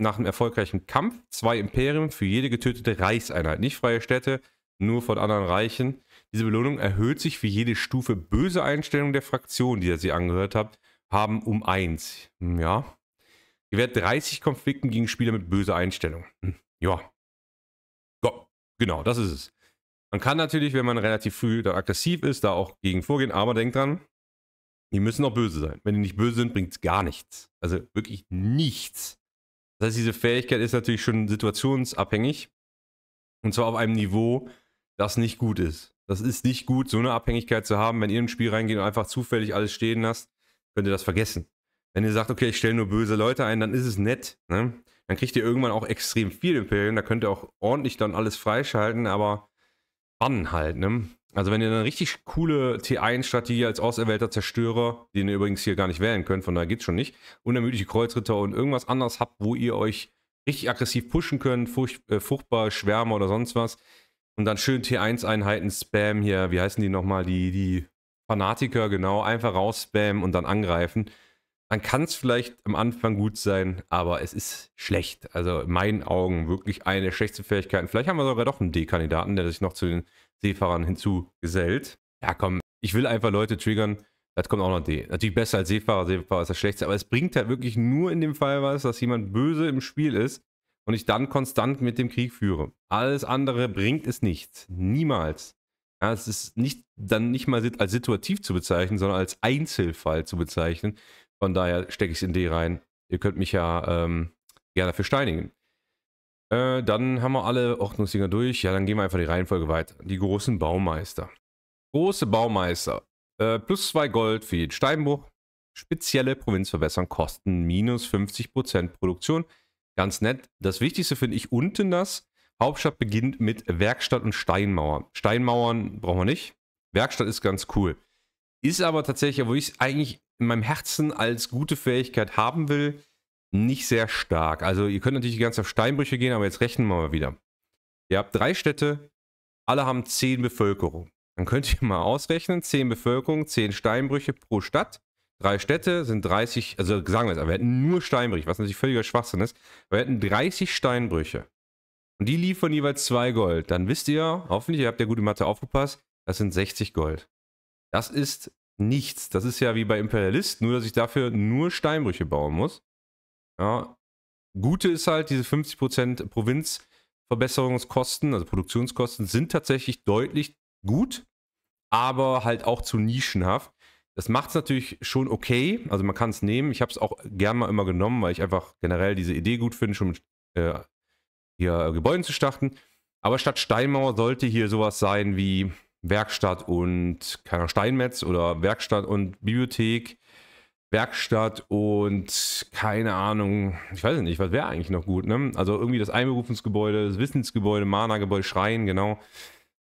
[SPEAKER 1] nach einem erfolgreichen Kampf zwei Imperium für jede getötete Reichseinheit. Nicht freie Städte, nur von anderen Reichen. Diese Belohnung erhöht sich für jede Stufe böse Einstellung der Fraktion, die ihr sie angehört habt, haben um 1. Hm, ja. Ihr werdet 30 Konflikten gegen Spieler mit böser Einstellung. Hm, ja. ja. Genau, das ist es. Man kann natürlich, wenn man relativ früh dann aggressiv ist, da auch gegen vorgehen, aber denkt dran, die müssen auch böse sein. Wenn die nicht böse sind, bringt es gar nichts. Also wirklich nichts. Das heißt, diese Fähigkeit ist natürlich schon situationsabhängig. Und zwar auf einem Niveau, das nicht gut ist. Das ist nicht gut, so eine Abhängigkeit zu haben. Wenn ihr in ein Spiel reingeht und einfach zufällig alles stehen lasst, könnt ihr das vergessen. Wenn ihr sagt, okay, ich stelle nur böse Leute ein, dann ist es nett. Ne? Dann kriegt ihr irgendwann auch extrem viel Imperium. Da könnt ihr auch ordentlich dann alles freischalten, aber wann halt, ne? Also wenn ihr eine richtig coole T1-Strategie als auserwählter Zerstörer, den ihr übrigens hier gar nicht wählen könnt, von daher geht's schon nicht, unermüdliche Kreuzritter und irgendwas anderes habt, wo ihr euch richtig aggressiv pushen könnt, furcht, äh, fruchtbar, Schwärme oder sonst was, und dann schön T1-Einheiten spam hier, wie heißen die nochmal, die, die Fanatiker, genau, einfach raus spammen und dann angreifen. Dann kann es vielleicht am Anfang gut sein, aber es ist schlecht. Also in meinen Augen wirklich eine der schlechteste Fähigkeiten. Vielleicht haben wir sogar doch einen D-Kandidaten, der sich noch zu den Seefahrern hinzugesellt. Ja, komm, ich will einfach Leute triggern. Das kommt auch noch D. Natürlich besser als Seefahrer. Seefahrer ist das Schlechteste. Aber es bringt halt wirklich nur in dem Fall was, dass jemand böse im Spiel ist und ich dann konstant mit dem Krieg führe. Alles andere bringt es nichts. Niemals. Ja, es ist nicht, dann nicht mal als situativ zu bezeichnen, sondern als Einzelfall zu bezeichnen. Von daher stecke ich es in D rein. Ihr könnt mich ja ähm, gerne dafür steinigen. Äh, dann haben wir alle Ordnungsdinger durch. Ja, dann gehen wir einfach die Reihenfolge weiter. Die großen Baumeister. Große Baumeister. Äh, plus zwei Gold für jeden Steinbruch. Spezielle Provinz Kosten minus 50% Produktion. Ganz nett. Das Wichtigste finde ich unten das. Hauptstadt beginnt mit Werkstatt und Steinmauer. Steinmauern brauchen wir nicht. Werkstatt ist ganz cool. Ist aber tatsächlich, wo ich es eigentlich in meinem Herzen als gute Fähigkeit haben will, nicht sehr stark. Also ihr könnt natürlich ganz auf Steinbrüche gehen, aber jetzt rechnen wir mal wieder. Ihr habt drei Städte, alle haben zehn Bevölkerung. Dann könnt ihr mal ausrechnen, zehn Bevölkerung, zehn Steinbrüche pro Stadt drei Städte sind 30, also sagen wir es, aber wir hätten nur Steinbrüche, was natürlich völliger Schwachsinn ist. Wir hätten 30 Steinbrüche. Und die liefern jeweils zwei Gold. Dann wisst ihr, hoffentlich, ihr habt ja gute Mathe aufgepasst, das sind 60 Gold. Das ist nichts. Das ist ja wie bei Imperialist, nur dass ich dafür nur Steinbrüche bauen muss. Ja. Gute ist halt, diese 50% Provinzverbesserungskosten, also Produktionskosten, sind tatsächlich deutlich gut, aber halt auch zu nischenhaft. Das macht es natürlich schon okay. Also man kann es nehmen. Ich habe es auch gern mal immer genommen, weil ich einfach generell diese Idee gut finde, schon mit äh, hier Gebäuden zu starten. Aber statt Steinmauer sollte hier sowas sein wie Werkstatt und keine Steinmetz oder Werkstatt und Bibliothek. Werkstatt und keine Ahnung, ich weiß nicht, was wäre eigentlich noch gut, ne? Also irgendwie das Einberufungsgebäude, das Wissensgebäude, Mana-Gebäude, Schrein, genau.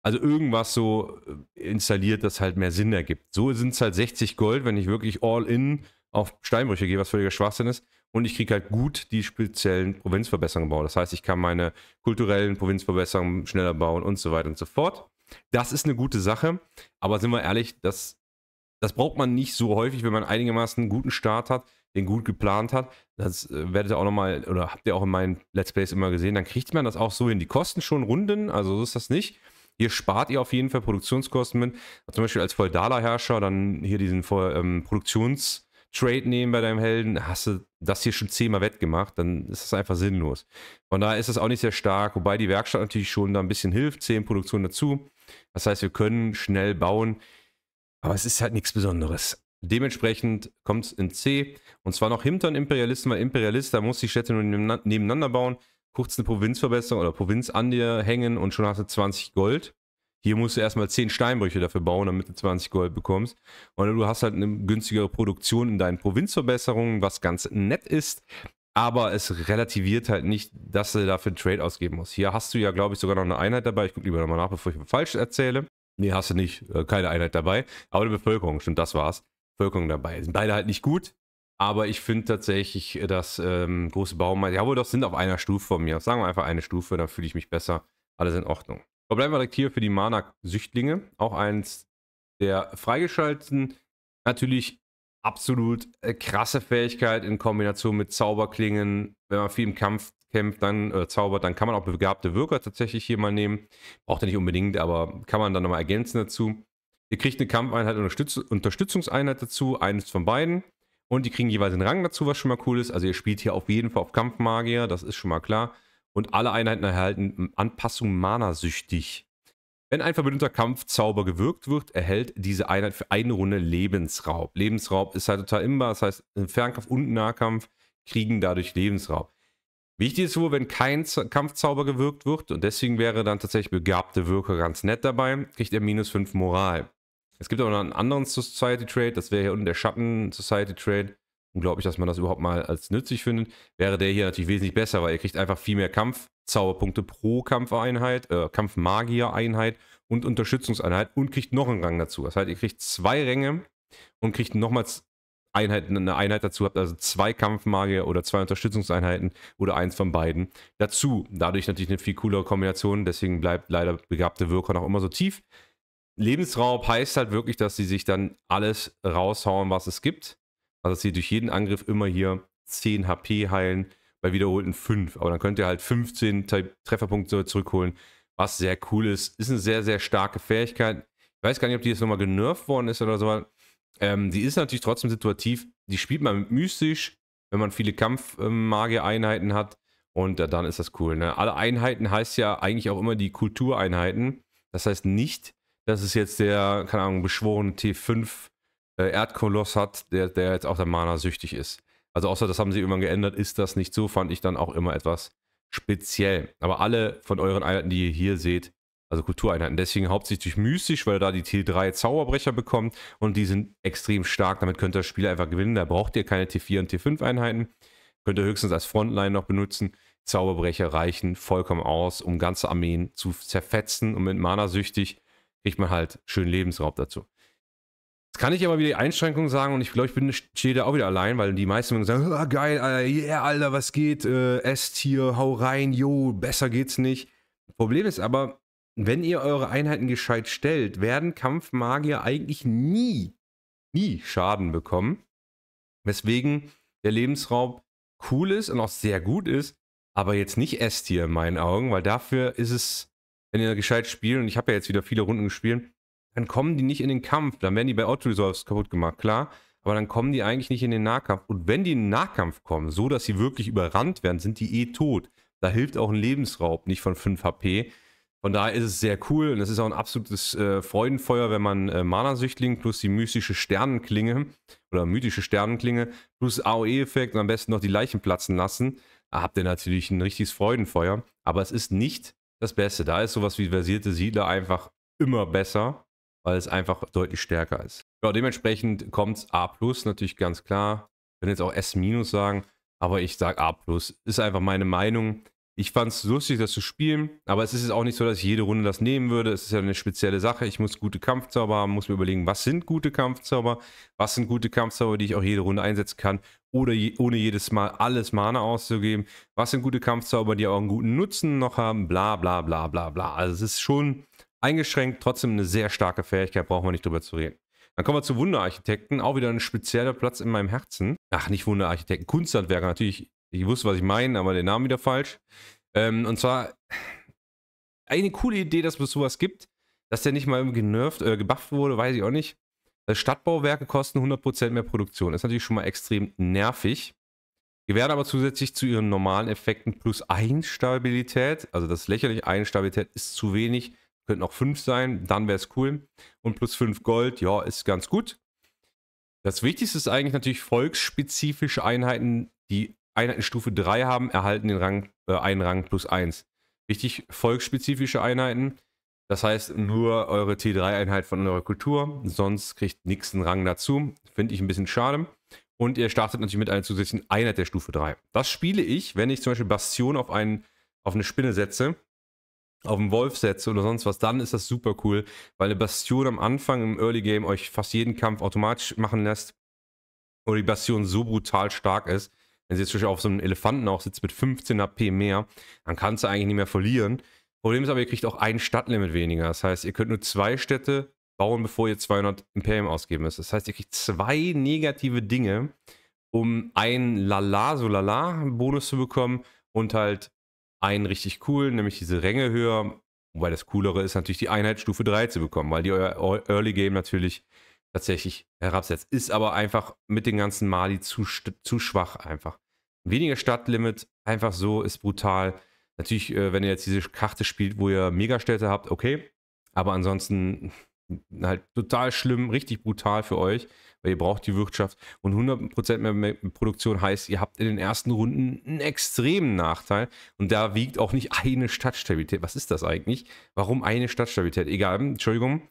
[SPEAKER 1] Also irgendwas so äh, installiert, das halt mehr Sinn ergibt. So sind es halt 60 Gold, wenn ich wirklich all in auf Steinbrüche gehe, was völliger Schwachsinn ist. Und ich kriege halt gut die speziellen Provinzverbesserungen bauen. Das heißt, ich kann meine kulturellen Provinzverbesserungen schneller bauen und so weiter und so fort. Das ist eine gute Sache, aber sind wir ehrlich, das, das braucht man nicht so häufig, wenn man einigermaßen einen guten Start hat, den gut geplant hat. Das äh, werdet ihr auch nochmal, oder habt ihr auch in meinen Let's Plays immer gesehen, dann kriegt man das auch so hin. Die kosten schon Runden, also so ist das nicht. Hier spart ihr auf jeden Fall Produktionskosten mit. Zum Beispiel als Feudaler-Herrscher dann hier diesen ähm, Produktionstrade nehmen bei deinem Helden, hast du das hier schon zehnmal wettgemacht, dann ist das einfach sinnlos. Von daher ist es auch nicht sehr stark, wobei die Werkstatt natürlich schon da ein bisschen hilft, zehn Produktionen dazu. Das heißt, wir können schnell bauen, aber es ist halt nichts Besonderes. Dementsprechend kommt es in C. Und zwar noch hinter den Imperialisten, weil Imperialist, da muss die Städte nur nebeneinander bauen kurz eine Provinzverbesserung oder Provinz an dir hängen und schon hast du 20 Gold. Hier musst du erstmal 10 Steinbrüche dafür bauen, damit du 20 Gold bekommst. Und du hast halt eine günstigere Produktion in deinen Provinzverbesserungen, was ganz nett ist. Aber es relativiert halt nicht, dass du dafür einen Trade ausgeben musst. Hier hast du ja, glaube ich, sogar noch eine Einheit dabei. Ich gucke lieber nochmal nach, bevor ich falsch erzähle. Nee, hast du nicht. Äh, keine Einheit dabei. Aber eine Bevölkerung, stimmt, das war's. Bevölkerung dabei. Sind beide halt nicht gut. Aber ich finde tatsächlich, äh, dass ähm, große Baumeister, jawohl, doch sind auf einer Stufe von mir. Sagen wir einfach eine Stufe, da fühle ich mich besser. Alles in Ordnung. Aber bleiben wir direkt hier für die Mana-Süchtlinge. Auch eins der freigeschalteten. Natürlich absolut äh, krasse Fähigkeit in Kombination mit Zauberklingen. Wenn man viel im Kampf kämpft, dann äh, zaubert, dann kann man auch begabte Wirker tatsächlich hier mal nehmen. Braucht er nicht unbedingt, aber kann man dann nochmal ergänzen dazu. Ihr kriegt eine Kampfeinheit und Unterstützungseinheit dazu, eines von beiden. Und die kriegen jeweils einen Rang dazu, was schon mal cool ist. Also ihr spielt hier auf jeden Fall auf Kampfmagier, das ist schon mal klar. Und alle Einheiten erhalten Anpassung mana-süchtig. Wenn ein verbündeter Kampfzauber gewirkt wird, erhält diese Einheit für eine Runde Lebensraub. Lebensraub ist halt total imbar, das heißt Fernkampf und Nahkampf kriegen dadurch Lebensraub. Wichtig ist wohl, wenn kein Z Kampfzauber gewirkt wird und deswegen wäre dann tatsächlich begabte Wirker ganz nett dabei, kriegt er minus 5 Moral. Es gibt aber noch einen anderen Society Trade, das wäre hier unten der Schatten Society Trade. Unglaublich, dass man das überhaupt mal als nützlich findet. Wäre der hier natürlich wesentlich besser, weil ihr kriegt einfach viel mehr Kampfzauberpunkte pro Kampfeinheit, äh, Kampfmagier-Einheit und Unterstützungseinheit und kriegt noch einen Rang dazu. Das heißt, ihr kriegt zwei Ränge und kriegt nochmals Einheiten, eine Einheit dazu habt, also zwei Kampfmagier oder zwei Unterstützungseinheiten oder eins von beiden dazu. Dadurch natürlich eine viel coolere Kombination, deswegen bleibt leider begabte Wirker noch immer so tief. Lebensraub heißt halt wirklich, dass sie sich dann alles raushauen, was es gibt. Also, dass sie durch jeden Angriff immer hier 10 HP heilen, bei wiederholten 5. Aber dann könnt ihr halt 15 Trefferpunkte zurückholen, was sehr cool ist. Ist eine sehr, sehr starke Fähigkeit. Ich weiß gar nicht, ob die jetzt nochmal genervt worden ist oder so. Ähm, die ist natürlich trotzdem situativ. Die spielt man mystisch, wenn man viele Kampfmagier-Einheiten ähm, hat. Und äh, dann ist das cool. Ne? Alle Einheiten heißt ja eigentlich auch immer die Kultureinheiten. Das heißt nicht dass es jetzt der, keine Ahnung, beschworene T5 äh, Erdkoloss hat, der, der jetzt auch der Mana süchtig ist. Also außer das haben sie irgendwann geändert, ist das nicht so, fand ich dann auch immer etwas speziell. Aber alle von euren Einheiten, die ihr hier seht, also Kultureinheiten, deswegen hauptsächlich mystisch, weil ihr da die T3 Zauberbrecher bekommt und die sind extrem stark, damit könnt ihr das Spiel einfach gewinnen, da braucht ihr keine T4 und T5 Einheiten, könnt ihr höchstens als Frontline noch benutzen. Zauberbrecher reichen vollkommen aus, um ganze Armeen zu zerfetzen und mit Mana süchtig kriegt man halt schön Lebensraub dazu. Jetzt kann ich aber wieder die Einschränkung sagen und ich glaube, ich bin, stehe da auch wieder allein, weil die meisten sagen, oh, [LAUGHS] geil, Alter, yeah, Alter, was geht, äh, esst hier, hau rein, jo, besser geht's nicht. Problem ist aber, wenn ihr eure Einheiten gescheit stellt, werden Kampfmagier eigentlich nie, nie Schaden bekommen. Weswegen der Lebensraub cool ist und auch sehr gut ist, aber jetzt nicht S-Tier in meinen Augen, weil dafür ist es wenn ihr da gescheit spielt, und ich habe ja jetzt wieder viele Runden gespielt, dann kommen die nicht in den Kampf. Dann werden die bei Auto-Resolves kaputt gemacht, klar. Aber dann kommen die eigentlich nicht in den Nahkampf. Und wenn die in den Nahkampf kommen, so dass sie wirklich überrannt werden, sind die eh tot. Da hilft auch ein Lebensraub nicht von 5 HP. Von daher ist es sehr cool und es ist auch ein absolutes äh, Freudenfeuer, wenn man äh, Mana-Süchtling plus die mystische Sternenklinge oder mythische Sternenklinge plus AOE-Effekt und am besten noch die Leichen platzen lassen. Da habt ihr natürlich ein richtiges Freudenfeuer. Aber es ist nicht das Beste. Da ist sowas wie versierte Siedler einfach immer besser, weil es einfach deutlich stärker ist. Ja, dementsprechend kommt A plus natürlich ganz klar. Ich kann jetzt auch S minus sagen, aber ich sage A plus. Ist einfach meine Meinung. Ich fand es lustig, das zu spielen, aber es ist jetzt auch nicht so, dass ich jede Runde das nehmen würde. Es ist ja eine spezielle Sache. Ich muss gute Kampfzauber haben, muss mir überlegen, was sind gute Kampfzauber, was sind gute Kampfzauber, die ich auch jede Runde einsetzen kann, oder je, ohne jedes Mal alles Mana auszugeben. Was sind gute Kampfzauber, die auch einen guten Nutzen noch haben, bla bla bla bla bla. Also es ist schon eingeschränkt, trotzdem eine sehr starke Fähigkeit, brauchen wir nicht drüber zu reden. Dann kommen wir zu Wunderarchitekten, auch wieder ein spezieller Platz in meinem Herzen. Ach, nicht Wunderarchitekten, Kunsthandwerker natürlich ich wusste, was ich meine, aber der Name wieder falsch. Ähm, und zwar eine coole Idee, dass es sowas gibt, dass der nicht mal genervt, äh, gebufft wurde, weiß ich auch nicht. Äh, Stadtbauwerke kosten 100% mehr Produktion. Das ist natürlich schon mal extrem nervig. Gewährt aber zusätzlich zu ihren normalen Effekten plus 1 Stabilität. Also das ist lächerlich, 1 Stabilität ist zu wenig. Könnten auch 5 sein, dann wäre es cool. Und plus 5 Gold, ja, ist ganz gut. Das Wichtigste ist eigentlich natürlich volksspezifisch Einheiten, die Einheiten Stufe 3 haben, erhalten den Rang, äh, einen Rang plus 1. Wichtig, volksspezifische Einheiten. Das heißt, nur eure T3-Einheit von eurer Kultur, sonst kriegt nichts einen Rang dazu. Finde ich ein bisschen schade. Und ihr startet natürlich mit einer zusätzlichen Einheit der Stufe 3. Das spiele ich, wenn ich zum Beispiel Bastion auf, einen, auf eine Spinne setze, auf einen Wolf setze oder sonst was, dann ist das super cool, weil eine Bastion am Anfang im Early Game euch fast jeden Kampf automatisch machen lässt. Oder die Bastion so brutal stark ist, wenn sie jetzt schon auf so einem Elefanten auch sitzt mit 15 HP mehr, dann kannst du eigentlich nicht mehr verlieren. Problem ist aber, ihr kriegt auch ein Stadtlimit weniger. Das heißt, ihr könnt nur zwei Städte bauen, bevor ihr 200 Imperium ausgeben müsst. Das heißt, ihr kriegt zwei negative Dinge, um einen Lala, so Lala-Bonus zu bekommen und halt einen richtig coolen, nämlich diese Ränge höher. Wobei das Coolere ist natürlich die Einheit Stufe 3 zu bekommen, weil die euer Early Game natürlich tatsächlich herabsetzt. Ist aber einfach mit den ganzen Mali zu, zu schwach einfach. Weniger Stadtlimit, einfach so, ist brutal. Natürlich, äh, wenn ihr jetzt diese Karte spielt, wo ihr Megastädte habt, okay. Aber ansonsten [LAUGHS] halt total schlimm, richtig brutal für euch, weil ihr braucht die Wirtschaft. Und 100% mehr Produktion heißt, ihr habt in den ersten Runden einen extremen Nachteil. Und da wiegt auch nicht eine Stadtstabilität. Was ist das eigentlich? Warum eine Stadtstabilität? Egal, hm, Entschuldigung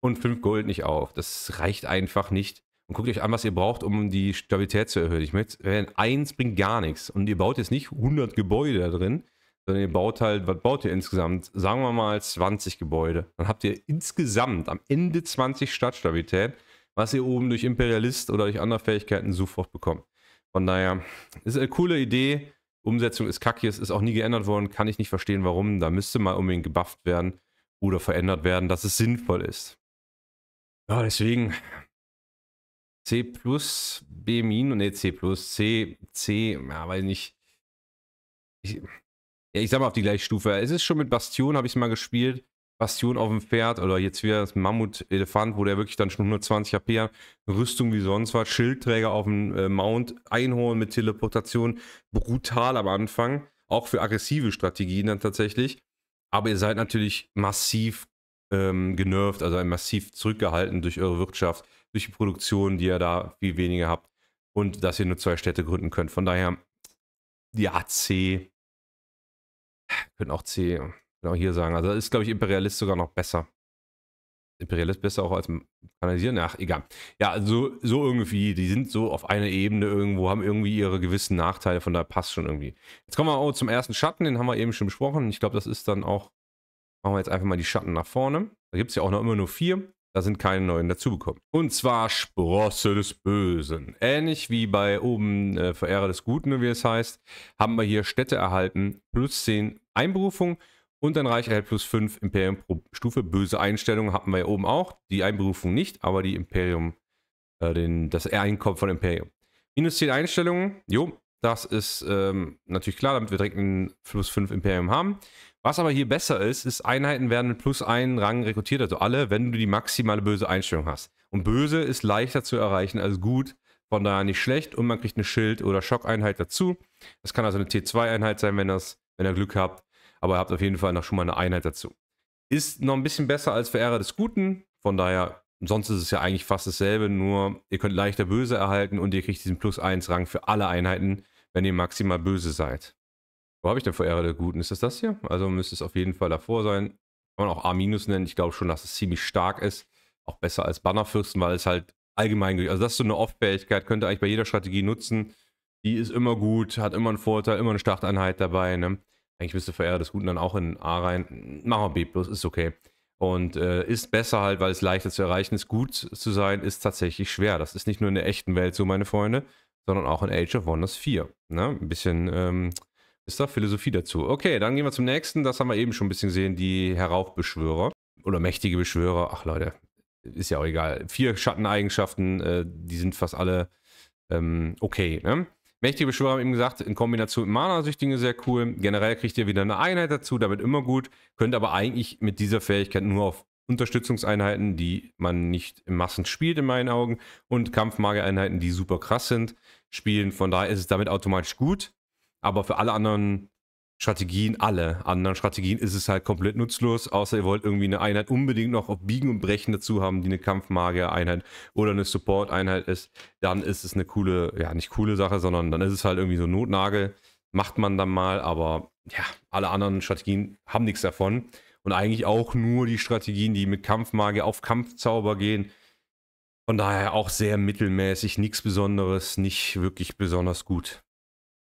[SPEAKER 1] und 5 Gold nicht auf. Das reicht einfach nicht. Und guckt euch an, was ihr braucht, um die Stabilität zu erhöhen. Ich möchte, wenn eins bringt gar nichts. Und ihr baut jetzt nicht 100 Gebäude da drin, sondern ihr baut halt, was baut ihr insgesamt? Sagen wir mal 20 Gebäude. Dann habt ihr insgesamt am Ende 20 Stadtstabilität, was ihr oben durch Imperialist oder durch andere Fähigkeiten sofort bekommt. Von daher ist eine coole Idee. Umsetzung ist kacke, es ist auch nie geändert worden, kann ich nicht verstehen, warum. Da müsste mal unbedingt gebufft werden oder verändert werden, dass es sinnvoll ist. Ja, deswegen C plus, B minus, ne, C plus, C, C, ja, weiß nicht. Ich, ja, ich sag mal auf die gleiche Stufe. Es ist schon mit Bastion, habe ich mal gespielt. Bastion auf dem Pferd oder jetzt wieder das Mammut-Elefant, wo der wirklich dann schon 120 HP hat, Rüstung wie sonst war, Schildträger auf dem äh, Mount, Einhorn mit Teleportation, brutal am Anfang, auch für aggressive Strategien dann tatsächlich. Aber ihr seid natürlich massiv ähm, genervt, also massiv zurückgehalten durch eure Wirtschaft, durch die Produktion, die ihr da viel weniger habt und dass ihr nur zwei Städte gründen könnt. Von daher, ja, C. Können auch C, können auch hier sagen. Also ist, glaube ich, Imperialist sogar noch besser. Imperialist besser auch als Kanalisieren? Ach, egal. Ja, so, so irgendwie. Die sind so auf einer Ebene irgendwo, haben irgendwie ihre gewissen Nachteile, von daher passt schon irgendwie. Jetzt kommen wir auch zum ersten Schatten, den haben wir eben schon besprochen. Ich glaube, das ist dann auch Machen wir jetzt einfach mal die Schatten nach vorne. Da gibt es ja auch noch immer nur vier. Da sind keine neuen dazugekommen. Und zwar Sprosse des Bösen. Ähnlich wie bei oben äh, Verehrer des Guten, wie es heißt, haben wir hier Städte erhalten. Plus 10 Einberufung und dann Reich erhält plus 5 Imperium pro Stufe. Böse Einstellungen hatten wir ja oben auch. Die Einberufung nicht, aber die Imperium, äh, den, das Einkommen von Imperium. Minus 10 Einstellungen. Jo, das ist ähm, natürlich klar, damit wir direkt ein plus 5 Imperium haben. Was aber hier besser ist, ist, Einheiten werden mit plus 1 Rang rekrutiert, also alle, wenn du die maximale böse Einstellung hast. Und böse ist leichter zu erreichen als gut, von daher nicht schlecht. Und man kriegt eine Schild- oder Schockeinheit dazu. Das kann also eine T2-Einheit sein, wenn, das, wenn ihr Glück habt. Aber ihr habt auf jeden Fall noch schon mal eine Einheit dazu. Ist noch ein bisschen besser als Verehrer des Guten. Von daher, sonst ist es ja eigentlich fast dasselbe, nur ihr könnt leichter böse erhalten und ihr kriegt diesen plus 1 Rang für alle Einheiten wenn ihr maximal böse seid. Wo habe ich denn Verehrer Ehre der Guten? Ist das das hier? Also müsste es auf jeden Fall davor sein. Kann man auch A- nennen. Ich glaube schon, dass es ziemlich stark ist. Auch besser als Bannerfürsten, weil es halt allgemein... Also das ist so eine Off-Fähigkeit, könnt ihr eigentlich bei jeder Strategie nutzen. Die ist immer gut, hat immer einen Vorteil, immer eine Starteinheit dabei. Ne? Eigentlich müsste Verehrer des Guten dann auch in A rein. Machen wir B+, ist okay. Und äh, ist besser halt, weil es leichter zu erreichen ist. Gut zu sein ist tatsächlich schwer. Das ist nicht nur in der echten Welt so, meine Freunde, sondern auch in Age of Wonders 4. Ne? Ein bisschen ähm, ist da Philosophie dazu. Okay, dann gehen wir zum nächsten. Das haben wir eben schon ein bisschen gesehen, die Heraufbeschwörer oder mächtige Beschwörer. Ach Leute, ist ja auch egal. Vier Schatteneigenschaften, äh, die sind fast alle ähm, okay. Ne? Mächtige Beschwörer haben eben gesagt, in Kombination mit Mana-Süchtigen sehr cool. Generell kriegt ihr wieder eine Einheit dazu, damit immer gut. Könnt aber eigentlich mit dieser Fähigkeit nur auf Unterstützungseinheiten, die man nicht in Massen spielt, in meinen Augen. Und Kampfmagereinheiten, die super krass sind spielen. Von daher ist es damit automatisch gut. Aber für alle anderen Strategien, alle anderen Strategien ist es halt komplett nutzlos, außer ihr wollt irgendwie eine Einheit unbedingt noch auf Biegen und Brechen dazu haben, die eine Kampfmagier-Einheit oder eine Support-Einheit ist, dann ist es eine coole, ja nicht coole Sache, sondern dann ist es halt irgendwie so Notnagel, macht man dann mal, aber ja, alle anderen Strategien haben nichts davon und eigentlich auch nur die Strategien, die mit Kampfmagier auf Kampfzauber gehen, von daher auch sehr mittelmäßig, nichts Besonderes, nicht wirklich besonders gut.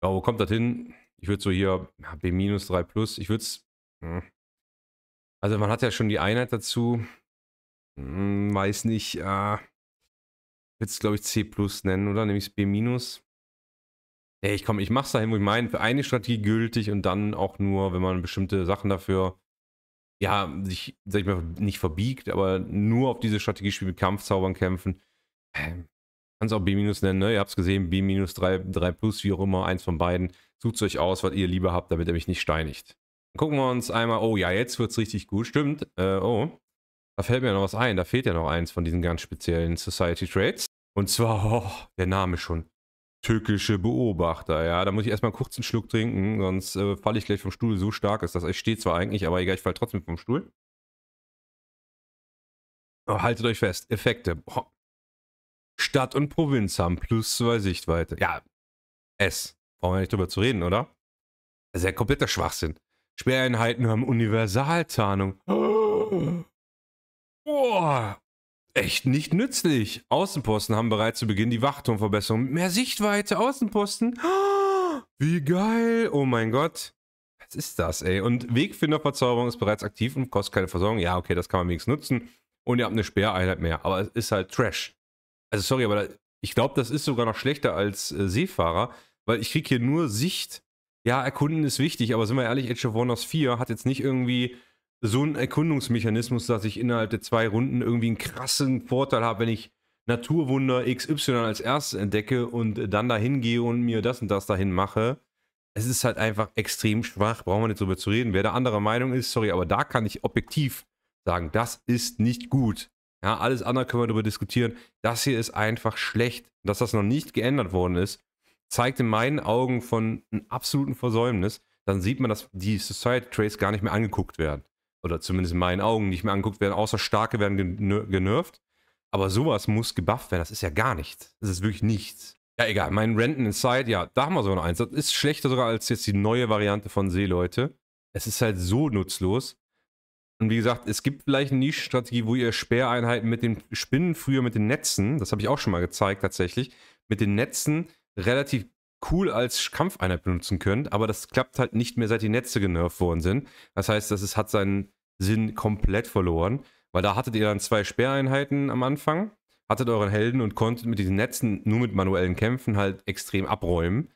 [SPEAKER 1] Ja, wo kommt das hin? Ich würde so hier B 3 plus, ich würde es... Hm. Also man hat ja schon die Einheit dazu. Hm, weiß nicht, äh, ich würde es glaube ich C plus nennen, oder? Nämlich B Ey, ich komme, ich mach's dahin, wo ich meine, für eine Strategie gültig und dann auch nur, wenn man bestimmte Sachen dafür ja, sich, sag ich mal, nicht verbiegt, aber nur auf diese Strategie spielt mit Kampfzaubern kämpfen. Ähm, Kannst auch B- nennen, ne? Ihr habt es gesehen, B-3, 3 plus, wie auch immer, eins von beiden. Sucht euch aus, was ihr lieber habt, damit er mich nicht steinigt. Dann gucken wir uns einmal, oh ja, jetzt wird's richtig gut, stimmt. Äh, oh, da fällt mir noch was ein, da fehlt ja noch eins von diesen ganz speziellen Society Traits. Und zwar, oh, der Name schon türkische Beobachter. Ja, da muss ich erstmal kurz einen Schluck trinken, sonst äh, falle ich gleich vom Stuhl. So stark ist das. Ich stehe zwar eigentlich, aber egal, ich falle trotzdem vom Stuhl. Oh, haltet euch fest. Effekte. Oh. Stadt und Provinz haben plus zwei Sichtweite. Ja, S. Brauchen wir nicht drüber zu reden, oder? Das ist ja kompletter Schwachsinn. Sperreinheiten haben Universaltarnung. [GASPS] Boah, echt nicht nützlich. Außenposten haben bereits zu Beginn die Wachturmverbesserung mehr Sichtweite. Außenposten. [GASPS] wie geil. Oh mein Gott. Was ist das, ey? Und Wegfinderverzauberung ist bereits aktiv und kostet keine Versorgung. Ja, okay, das kann man wenigstens nutzen. Und ihr habt eine Speereinheit mehr. Aber es ist halt Trash. Also, sorry, aber da, ich glaube, das ist sogar noch schlechter als äh, Seefahrer, weil ich kriege hier nur Sicht. Ja, erkunden ist wichtig, aber sind wir ehrlich, Edge of Wonders 4 hat jetzt nicht irgendwie so ein Erkundungsmechanismus, dass ich innerhalb der zwei Runden irgendwie einen krassen Vorteil habe, wenn ich Naturwunder XY als erstes entdecke und dann dahin gehe und mir das und das dahin mache. Es ist halt einfach extrem schwach, brauchen wir nicht drüber zu reden. Wer da anderer Meinung ist, sorry, aber da kann ich objektiv sagen, das ist nicht gut. Ja, alles andere können wir darüber diskutieren. Das hier ist einfach schlecht. Dass das noch nicht geändert worden ist, zeigt in meinen Augen von einem absoluten Versäumnis. Dann sieht man, dass die Society Trace gar nicht mehr angeguckt werden oder zumindest in meinen Augen nicht mehr angeguckt werden, außer Starke werden genervt. Aber sowas muss gebufft werden. Das ist ja gar nichts. Das ist wirklich nichts. Ja, egal. Mein Renten Inside, ja, da haben wir sogar noch eins. Das ist schlechter sogar als jetzt die neue Variante von Seeleute. Es ist halt so nutzlos. Und wie gesagt, es gibt vielleicht eine Nischenstrategie, wo ihr Speereinheiten mit den Spinnen früher mit den Netzen, das habe ich auch schon mal gezeigt tatsächlich, mit den Netzen relativ cool als Kampfeinheit benutzen könnt, aber das klappt halt nicht mehr, seit die Netze genervt worden sind. Das heißt, das ist, hat seinen Sinn komplett verloren, weil da hattet ihr dann zwei Sperreinheiten am Anfang, hattet euren Helden und konntet mit diesen Netzen nur mit manuellen Kämpfen halt extrem abräumen.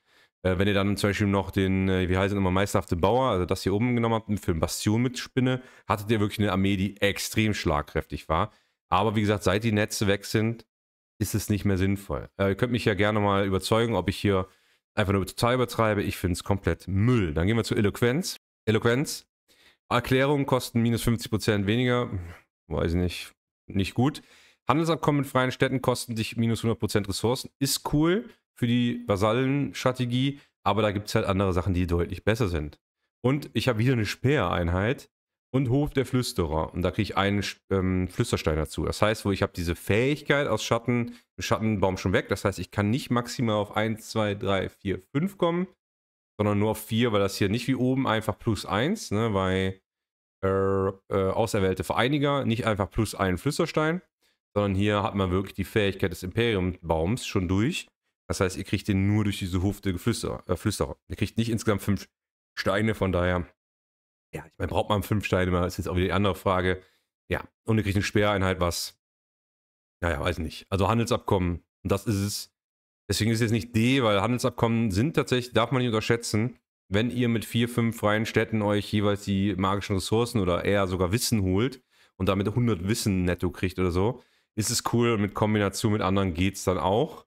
[SPEAKER 1] Äh, wenn ihr dann zum Beispiel noch den, äh, wie heißt es nochmal, meisterhafte Bauer, also das hier oben genommen habt, für den Bastion mit Spinne, hattet ihr wirklich eine Armee, die extrem schlagkräftig war. Aber wie gesagt, seit die Netze weg sind, ist es nicht mehr sinnvoll. Äh, ihr könnt mich ja gerne mal überzeugen, ob ich hier einfach nur total übertreibe. Ich finde es komplett Müll. Dann gehen wir zu Eloquenz. Eloquenz Erklärungen kosten minus 50% weniger. Weiß ich nicht. Nicht gut. Handelsabkommen mit freien Städten kosten dich minus 100% Ressourcen. Ist cool für die Vasallenstrategie, aber da gibt es halt andere Sachen, die deutlich besser sind. Und ich habe wieder eine Speereinheit und Hof der Flüsterer. Und da kriege ich einen ähm, Flüsterstein dazu. Das heißt, wo ich habe diese Fähigkeit aus Schatten, Schattenbaum schon weg. Das heißt, ich kann nicht maximal auf 1, 2, 3, 4, 5 kommen, sondern nur auf 4, weil das hier nicht wie oben einfach plus 1, ne, weil äh, äh, auserwählte Vereiniger nicht einfach plus einen Flüsterstein, sondern hier hat man wirklich die Fähigkeit des Imperiumbaums schon durch. Das heißt, ihr kriegt den nur durch diese Hufte Flüster, äh, Flüsterer. Ihr kriegt nicht insgesamt 5 Steine, von daher. Ja, ich meine, braucht man 5 Steine mal? Ist jetzt auch wieder die andere Frage. Ja, und ihr kriegt eine Speereinheit, was. Naja, weiß nicht. Also Handelsabkommen, das ist es. Deswegen ist es jetzt nicht D, weil Handelsabkommen sind tatsächlich, darf man nicht unterschätzen, wenn ihr mit vier, fünf freien Städten euch jeweils die magischen Ressourcen oder eher sogar Wissen holt und damit 100 Wissen netto kriegt oder so, ist es cool und mit Kombination mit anderen geht es dann auch.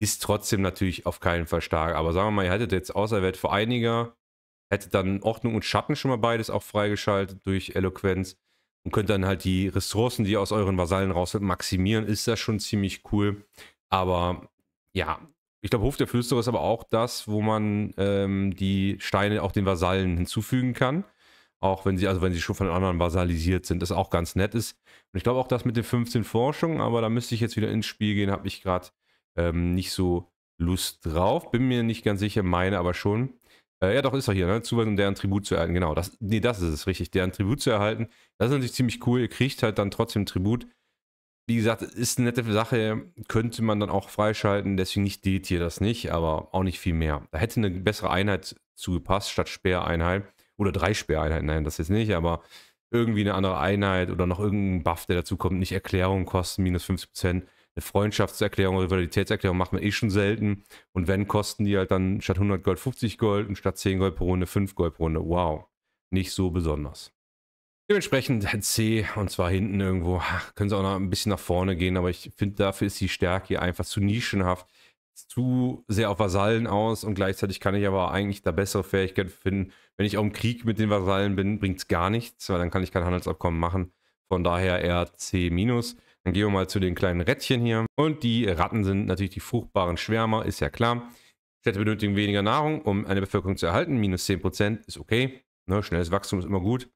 [SPEAKER 1] Ist trotzdem natürlich auf keinen Fall stark. Aber sagen wir mal, ihr hättet jetzt auserwählt für einiger, hättet dann Ordnung und Schatten schon mal beides auch freigeschaltet durch Eloquenz und könnt dann halt die Ressourcen, die ihr aus euren Vasallen rausholt, maximieren. Ist das schon ziemlich cool. Aber ja, ich glaube, Hof der Flüsterer ist aber auch das, wo man ähm, die Steine auch den Vasallen hinzufügen kann. Auch wenn sie, also wenn sie schon von anderen vasalisiert sind, das auch ganz nett ist. Und ich glaube auch das mit den 15 Forschungen, aber da müsste ich jetzt wieder ins Spiel gehen, habe ich gerade ähm, nicht so Lust drauf. Bin mir nicht ganz sicher, meine aber schon. Äh, ja, doch ist er hier, ne? Zuweisung, deren Tribut zu erhalten. Genau, das, nee, das ist es richtig. Deren Tribut zu erhalten, das ist natürlich ziemlich cool. Ihr kriegt halt dann trotzdem Tribut wie gesagt, ist eine nette Sache, könnte man dann auch freischalten, deswegen nicht hier das nicht, aber auch nicht viel mehr. Da hätte eine bessere Einheit zugepasst, statt Speereinheit oder drei Speereinheiten, nein, das jetzt nicht, aber irgendwie eine andere Einheit oder noch irgendein Buff, der dazu kommt, nicht Erklärungen kosten, minus 50%. Eine Freundschaftserklärung Rivalitätserklärung macht man eh schon selten. Und wenn, kosten die halt dann statt 100 Gold 50 Gold und statt 10 Gold pro Runde 5 Gold pro Runde. Wow, nicht so besonders. Dementsprechend C und zwar hinten irgendwo. können sie auch noch ein bisschen nach vorne gehen, aber ich finde, dafür ist die Stärke hier einfach zu nischenhaft. zu sehr auf Vasallen aus und gleichzeitig kann ich aber eigentlich da bessere Fähigkeiten finden. Wenn ich auch im Krieg mit den Vasallen bin, bringt es gar nichts, weil dann kann ich kein Handelsabkommen machen. Von daher eher C-. Dann gehen wir mal zu den kleinen Rädchen hier. Und die Ratten sind natürlich die fruchtbaren Schwärmer, ist ja klar. Städte benötigen weniger Nahrung, um eine Bevölkerung zu erhalten. Minus 10% ist okay. Ne, schnelles Wachstum ist immer gut.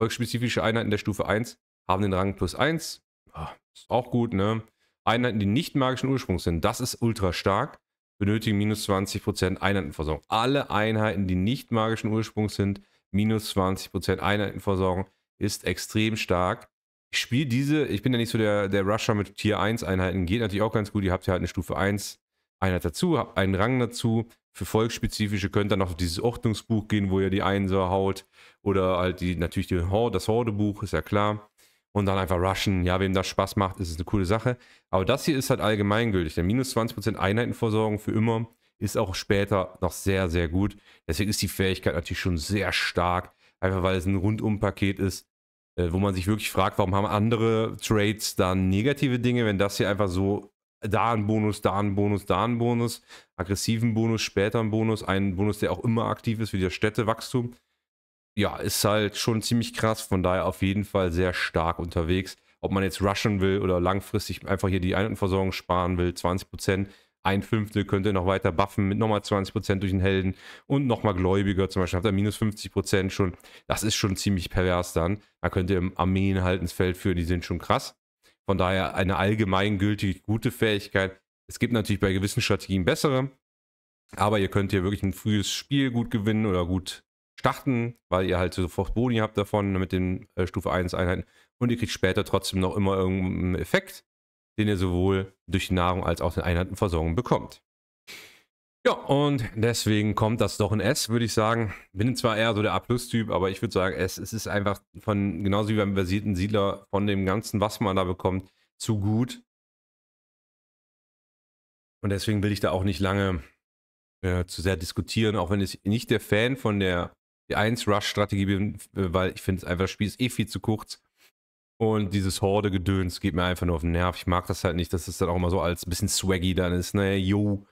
[SPEAKER 1] Volksspezifische Einheiten der Stufe 1 haben den Rang plus 1. Ah, ist auch gut, ne? Einheiten, die nicht magischen Ursprungs sind, das ist ultra stark, benötigen minus 20% Einheitenversorgung. Alle Einheiten, die nicht magischen Ursprungs sind, minus 20% Einheitenversorgung, ist extrem stark. Ich spiele diese, ich bin ja nicht so der, der Rusher mit Tier 1 Einheiten, geht natürlich auch ganz gut. Ihr habt ja halt eine Stufe 1 Einheit dazu, habt einen Rang dazu, für volksspezifische könnte dann auch dieses Ordnungsbuch gehen, wo ihr die Einser haut. Oder halt die, natürlich die Horde, das Hordebuch, ist ja klar. Und dann einfach rushen. Ja, wem das Spaß macht, ist es eine coole Sache. Aber das hier ist halt allgemeingültig. Der minus 20% Einheitenversorgung für immer ist auch später noch sehr, sehr gut. Deswegen ist die Fähigkeit natürlich schon sehr stark. Einfach weil es ein Rundum-Paket ist, äh, wo man sich wirklich fragt, warum haben andere Trades dann negative Dinge, wenn das hier einfach so da ein Bonus, da ein Bonus, da ein Bonus, aggressiven Bonus, später ein Bonus, einen Bonus, der auch immer aktiv ist, wie der Städtewachstum. Ja, ist halt schon ziemlich krass, von daher auf jeden Fall sehr stark unterwegs. Ob man jetzt rushen will oder langfristig einfach hier die Einheitenversorgung sparen will, 20%, ein Fünftel könnt ihr noch weiter buffen mit nochmal 20% durch den Helden und nochmal Gläubiger, zum Beispiel habt ihr minus 50% schon. Das ist schon ziemlich pervers dann. Da könnt ihr Armeen halt ins Feld führen, die sind schon krass. Von daher eine allgemeingültig gute Fähigkeit. Es gibt natürlich bei gewissen Strategien bessere, aber ihr könnt hier wirklich ein frühes Spiel gut gewinnen oder gut starten, weil ihr halt sofort Boni habt davon mit den äh, Stufe 1 Einheiten und ihr kriegt später trotzdem noch immer irgendeinen Effekt, den ihr sowohl durch die Nahrung als auch den Einheitenversorgung bekommt. Ja, und deswegen kommt das doch in S, würde ich sagen. Bin zwar eher so der A-Plus-Typ, aber ich würde sagen, S, es ist einfach von, genauso wie beim versierten Siedler, von dem Ganzen, was man da bekommt, zu gut. Und deswegen will ich da auch nicht lange äh, zu sehr diskutieren, auch wenn ich nicht der Fan von der 1-Rush-Strategie bin, äh, weil ich finde es einfach, das Spiel ist eh viel zu kurz. Und dieses Horde-Gedöns geht mir einfach nur auf den Nerv. Ich mag das halt nicht, dass es dann auch immer so als bisschen swaggy dann ist. Naja, ne? yo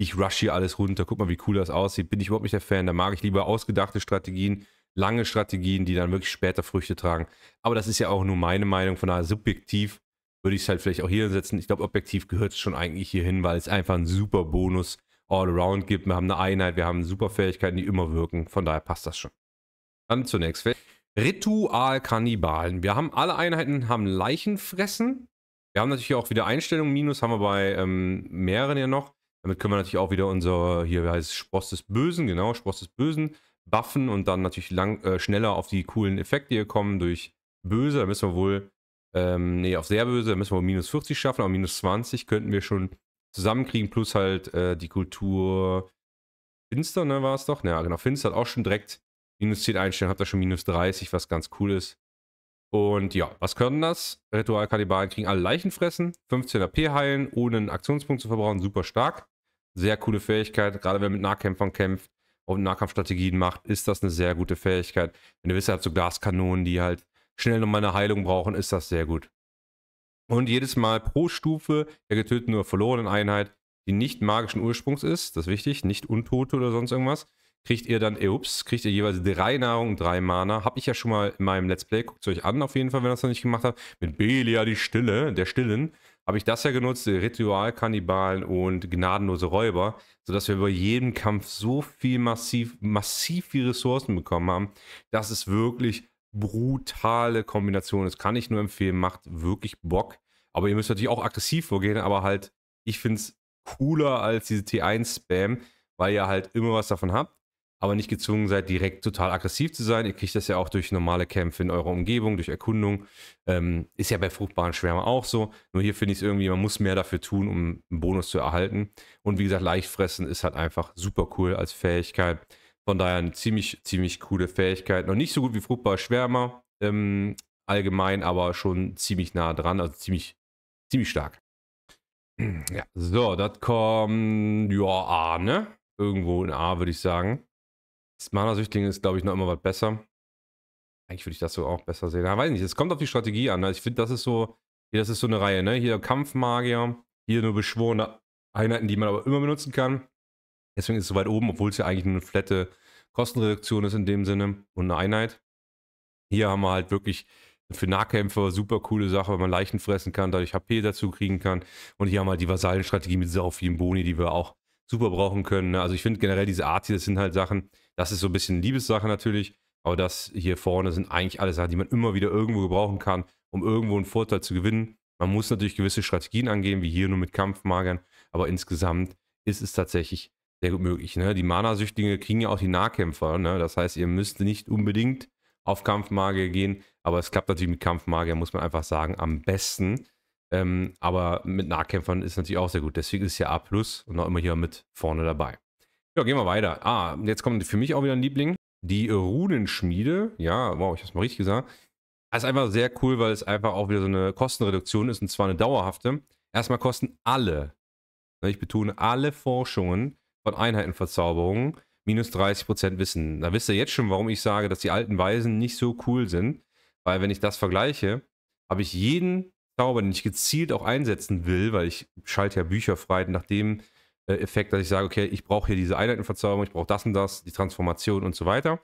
[SPEAKER 1] ich rush hier alles runter, guck mal, wie cool das aussieht. Bin ich überhaupt nicht der Fan. Da mag ich lieber ausgedachte Strategien, lange Strategien, die dann wirklich später Früchte tragen. Aber das ist ja auch nur meine Meinung. Von daher subjektiv würde ich es halt vielleicht auch hier setzen. Ich glaube, objektiv gehört es schon eigentlich hier hin, weil es einfach einen super Bonus all around gibt. Wir haben eine Einheit, wir haben super Fähigkeiten, die immer wirken. Von daher passt das schon. Dann zunächst. Ritual-Kannibalen. Wir haben alle Einheiten, haben Leichenfressen. Wir haben natürlich auch wieder Einstellungen. Minus haben wir bei ähm, mehreren ja noch. Damit können wir natürlich auch wieder unser, hier heißt es Spross des Bösen, genau, Spross des Bösen, buffen und dann natürlich lang, äh, schneller auf die coolen Effekte hier kommen durch Böse. Da müssen wir wohl, ähm, nee, auf sehr Böse, da müssen wir minus 40 schaffen, aber minus 20 könnten wir schon zusammenkriegen, plus halt äh, die Kultur Finster, ne, war es doch? Ja, genau, Finster hat auch schon direkt minus 10 einstellen, habt da schon minus 30, was ganz cool ist. Und ja, was können das? Ritualkannibalen kriegen alle Leichen fressen, 15 AP heilen, ohne einen Aktionspunkt zu verbrauchen, super stark. Sehr coole Fähigkeit, gerade wenn man mit Nahkämpfern kämpft und Nahkampfstrategien macht, ist das eine sehr gute Fähigkeit. Wenn du wisst, halt so Glaskanonen, die halt schnell nochmal eine Heilung brauchen, ist das sehr gut. Und jedes Mal pro Stufe der getöteten oder verlorenen Einheit, die nicht magischen Ursprungs ist, das ist wichtig, nicht Untote oder sonst irgendwas, kriegt ihr dann, ups, kriegt ihr jeweils drei Nahrung, drei Mana. Hab ich ja schon mal in meinem Let's Play, guckt es euch an auf jeden Fall, wenn ihr das noch nicht gemacht habt, mit Belia, die Stille, der Stillen habe ich das ja genutzt, Ritualkannibalen und gnadenlose Räuber, sodass wir bei jedem Kampf so viel massiv, massiv viel Ressourcen bekommen haben. Das ist wirklich brutale Kombination. Das kann ich nur empfehlen, macht wirklich Bock. Aber ihr müsst natürlich auch aggressiv vorgehen, aber halt, ich finde es cooler als diese T1-Spam, weil ihr halt immer was davon habt aber nicht gezwungen seid, direkt total aggressiv zu sein. Ihr kriegt das ja auch durch normale Kämpfe in eurer Umgebung, durch Erkundung. Ähm, ist ja bei fruchtbaren Schwärmen auch so. Nur hier finde ich es irgendwie, man muss mehr dafür tun, um einen Bonus zu erhalten. Und wie gesagt, Leichtfressen ist halt einfach super cool als Fähigkeit. Von daher eine ziemlich, ziemlich coole Fähigkeit. Noch nicht so gut wie fruchtbare Schwärmer ähm, allgemein, aber schon ziemlich nah dran, also ziemlich, ziemlich stark. Ja, so, das kommt, ja, A, ne? Irgendwo in A, würde ich sagen. Smarter-Süchtling ist, glaube ich, noch immer was besser. Eigentlich würde ich das so auch besser sehen. Ja, weiß nicht, es kommt auf die Strategie an. Also ich finde, das ist so, hier, das ist so eine Reihe, ne? Hier Kampfmagier, hier nur beschworene Einheiten, die man aber immer benutzen kann. Deswegen ist es so weit oben, obwohl es ja eigentlich eine flette Kostenreduktion ist in dem Sinne und eine Einheit. Hier haben wir halt wirklich für Nahkämpfer super coole Sache, weil man Leichen fressen kann, dadurch HP dazu kriegen kann. Und hier haben wir halt die Vasallenstrategie mit so vielen Boni, die wir auch super brauchen können. Ne? Also ich finde generell diese Art hier, das sind halt Sachen, das ist so ein bisschen Liebessache natürlich, aber das hier vorne sind eigentlich alle Sachen, die man immer wieder irgendwo gebrauchen kann, um irgendwo einen Vorteil zu gewinnen. Man muss natürlich gewisse Strategien angehen, wie hier nur mit Kampfmagern, aber insgesamt ist es tatsächlich sehr gut möglich. Ne? Die Mana-Süchtlinge kriegen ja auch die Nahkämpfer, ne? das heißt, ihr müsst nicht unbedingt auf Kampfmagier gehen, aber es klappt natürlich mit Kampfmagier, muss man einfach sagen, am besten. Ähm, aber mit Nahkämpfern ist natürlich auch sehr gut. Deswegen ist ja A plus und auch immer hier mit vorne dabei. Ja, gehen wir weiter. Ah, jetzt kommt für mich auch wieder ein Liebling. Die Runenschmiede. Ja, wow, ich hab's mal richtig gesagt. Das ist einfach sehr cool, weil es einfach auch wieder so eine Kostenreduktion ist und zwar eine dauerhafte. Erstmal kosten alle, ne, ich betone alle Forschungen von Einheitenverzauberungen minus 30% Wissen. Da wisst ihr jetzt schon, warum ich sage, dass die alten Weisen nicht so cool sind, weil wenn ich das vergleiche, habe ich jeden Zauber, den ich gezielt auch einsetzen will, weil ich schalte ja Bücher frei, nach dem äh, Effekt, dass ich sage, okay, ich brauche hier diese Einheitenverzauberung, ich brauche das und das, die Transformation und so weiter.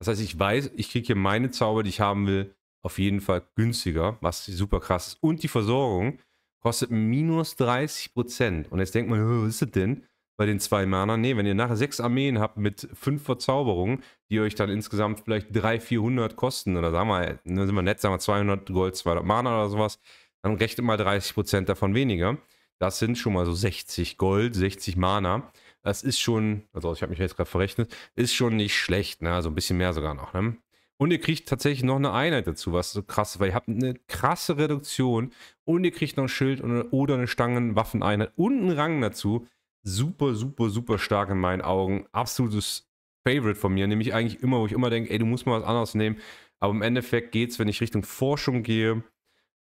[SPEAKER 1] Das heißt, ich weiß, ich kriege hier meine Zauber, die ich haben will, auf jeden Fall günstiger, was super krass ist. Und die Versorgung kostet minus 30 Prozent. Und jetzt denkt man, was ist das denn? Bei den zwei Mana, nee, wenn ihr nachher sechs Armeen habt mit fünf Verzauberungen, die euch dann insgesamt vielleicht 300, 400 kosten, oder sagen wir, ne, sind wir nett, sagen wir 200 Gold, 200 Mana oder sowas, dann rechne mal 30% davon weniger. Das sind schon mal so 60 Gold, 60 Mana. Das ist schon, also ich habe mich jetzt gerade verrechnet, ist schon nicht schlecht, ne? So also ein bisschen mehr sogar noch, ne? Und ihr kriegt tatsächlich noch eine Einheit dazu, was so krass ist, weil ihr habt eine krasse Reduktion und ihr kriegt noch ein Schild oder eine Stangenwaffeneinheit und einen Rang dazu. Super, super, super stark in meinen Augen. Absolutes Favorite von mir. Nämlich eigentlich immer, wo ich immer denke, ey, du musst mal was anderes nehmen. Aber im Endeffekt geht es, wenn ich Richtung Forschung gehe,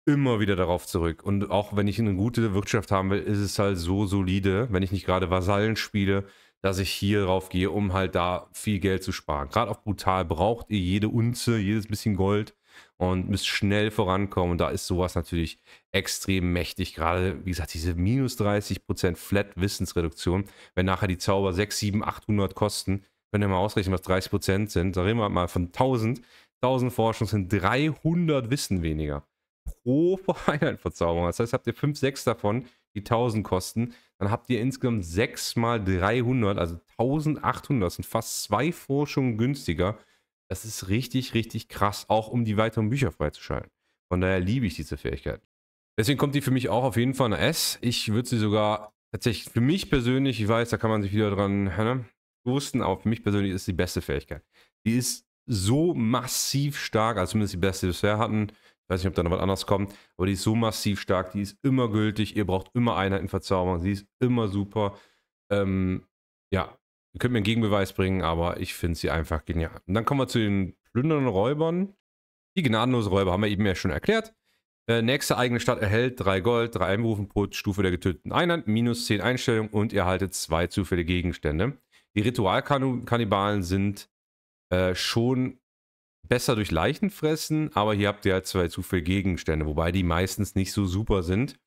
[SPEAKER 1] immer wieder darauf zurück. Und auch wenn ich eine gute Wirtschaft haben will, ist es halt so solide, wenn ich nicht gerade Vasallen spiele, dass ich hier drauf gehe, um halt da viel Geld zu sparen. Gerade auf brutal braucht ihr jede Unze, jedes bisschen Gold und müsst schnell vorankommen. Und da ist sowas natürlich extrem mächtig. Gerade, wie gesagt, diese minus 30% Flat Wissensreduktion, wenn nachher die Zauber 6, 7, 800 kosten, könnt ihr mal ausrechnen, was 30% sind. Da reden wir mal von 1000. 1000 Forschungen sind 300 Wissen weniger pro [LAUGHS] Einheit Verzauberung. Das heißt, habt ihr 5, 6 davon, die 1000 kosten. Dann habt ihr insgesamt 6 mal 300, also 1800. Das sind fast zwei Forschungen günstiger. Das ist richtig, richtig krass, auch um die weiteren Bücher freizuschalten. Von daher liebe ich diese Fähigkeit. Deswegen kommt die für mich auch auf jeden Fall eine S. Ich würde sie sogar tatsächlich für mich persönlich, ich weiß, da kann man sich wieder dran ne, wussten, aber für mich persönlich ist sie die beste Fähigkeit. Die ist so massiv stark, als zumindest die beste, die wir bisher hatten weiß nicht, ob da noch was anderes kommt, aber die ist so massiv stark, die ist immer gültig, ihr braucht immer Einheitenverzauberung, sie ist immer super. Ähm, ja, ihr könnt mir einen Gegenbeweis bringen, aber ich finde sie einfach genial. Und dann kommen wir zu den plündernden Räubern. Die gnadenlosen Räuber haben wir eben ja schon erklärt. Äh, nächste eigene Stadt erhält 3 Gold, 3 Einberufen pro Stufe der getöteten Einheit, minus 10 Einstellungen und ihr erhaltet 2 zufällige Gegenstände. Die Ritualkannibalen sind äh, schon besser durch Leichen fressen, aber hier habt ihr halt zwei zu viele Gegenstände, wobei die meistens nicht so super sind.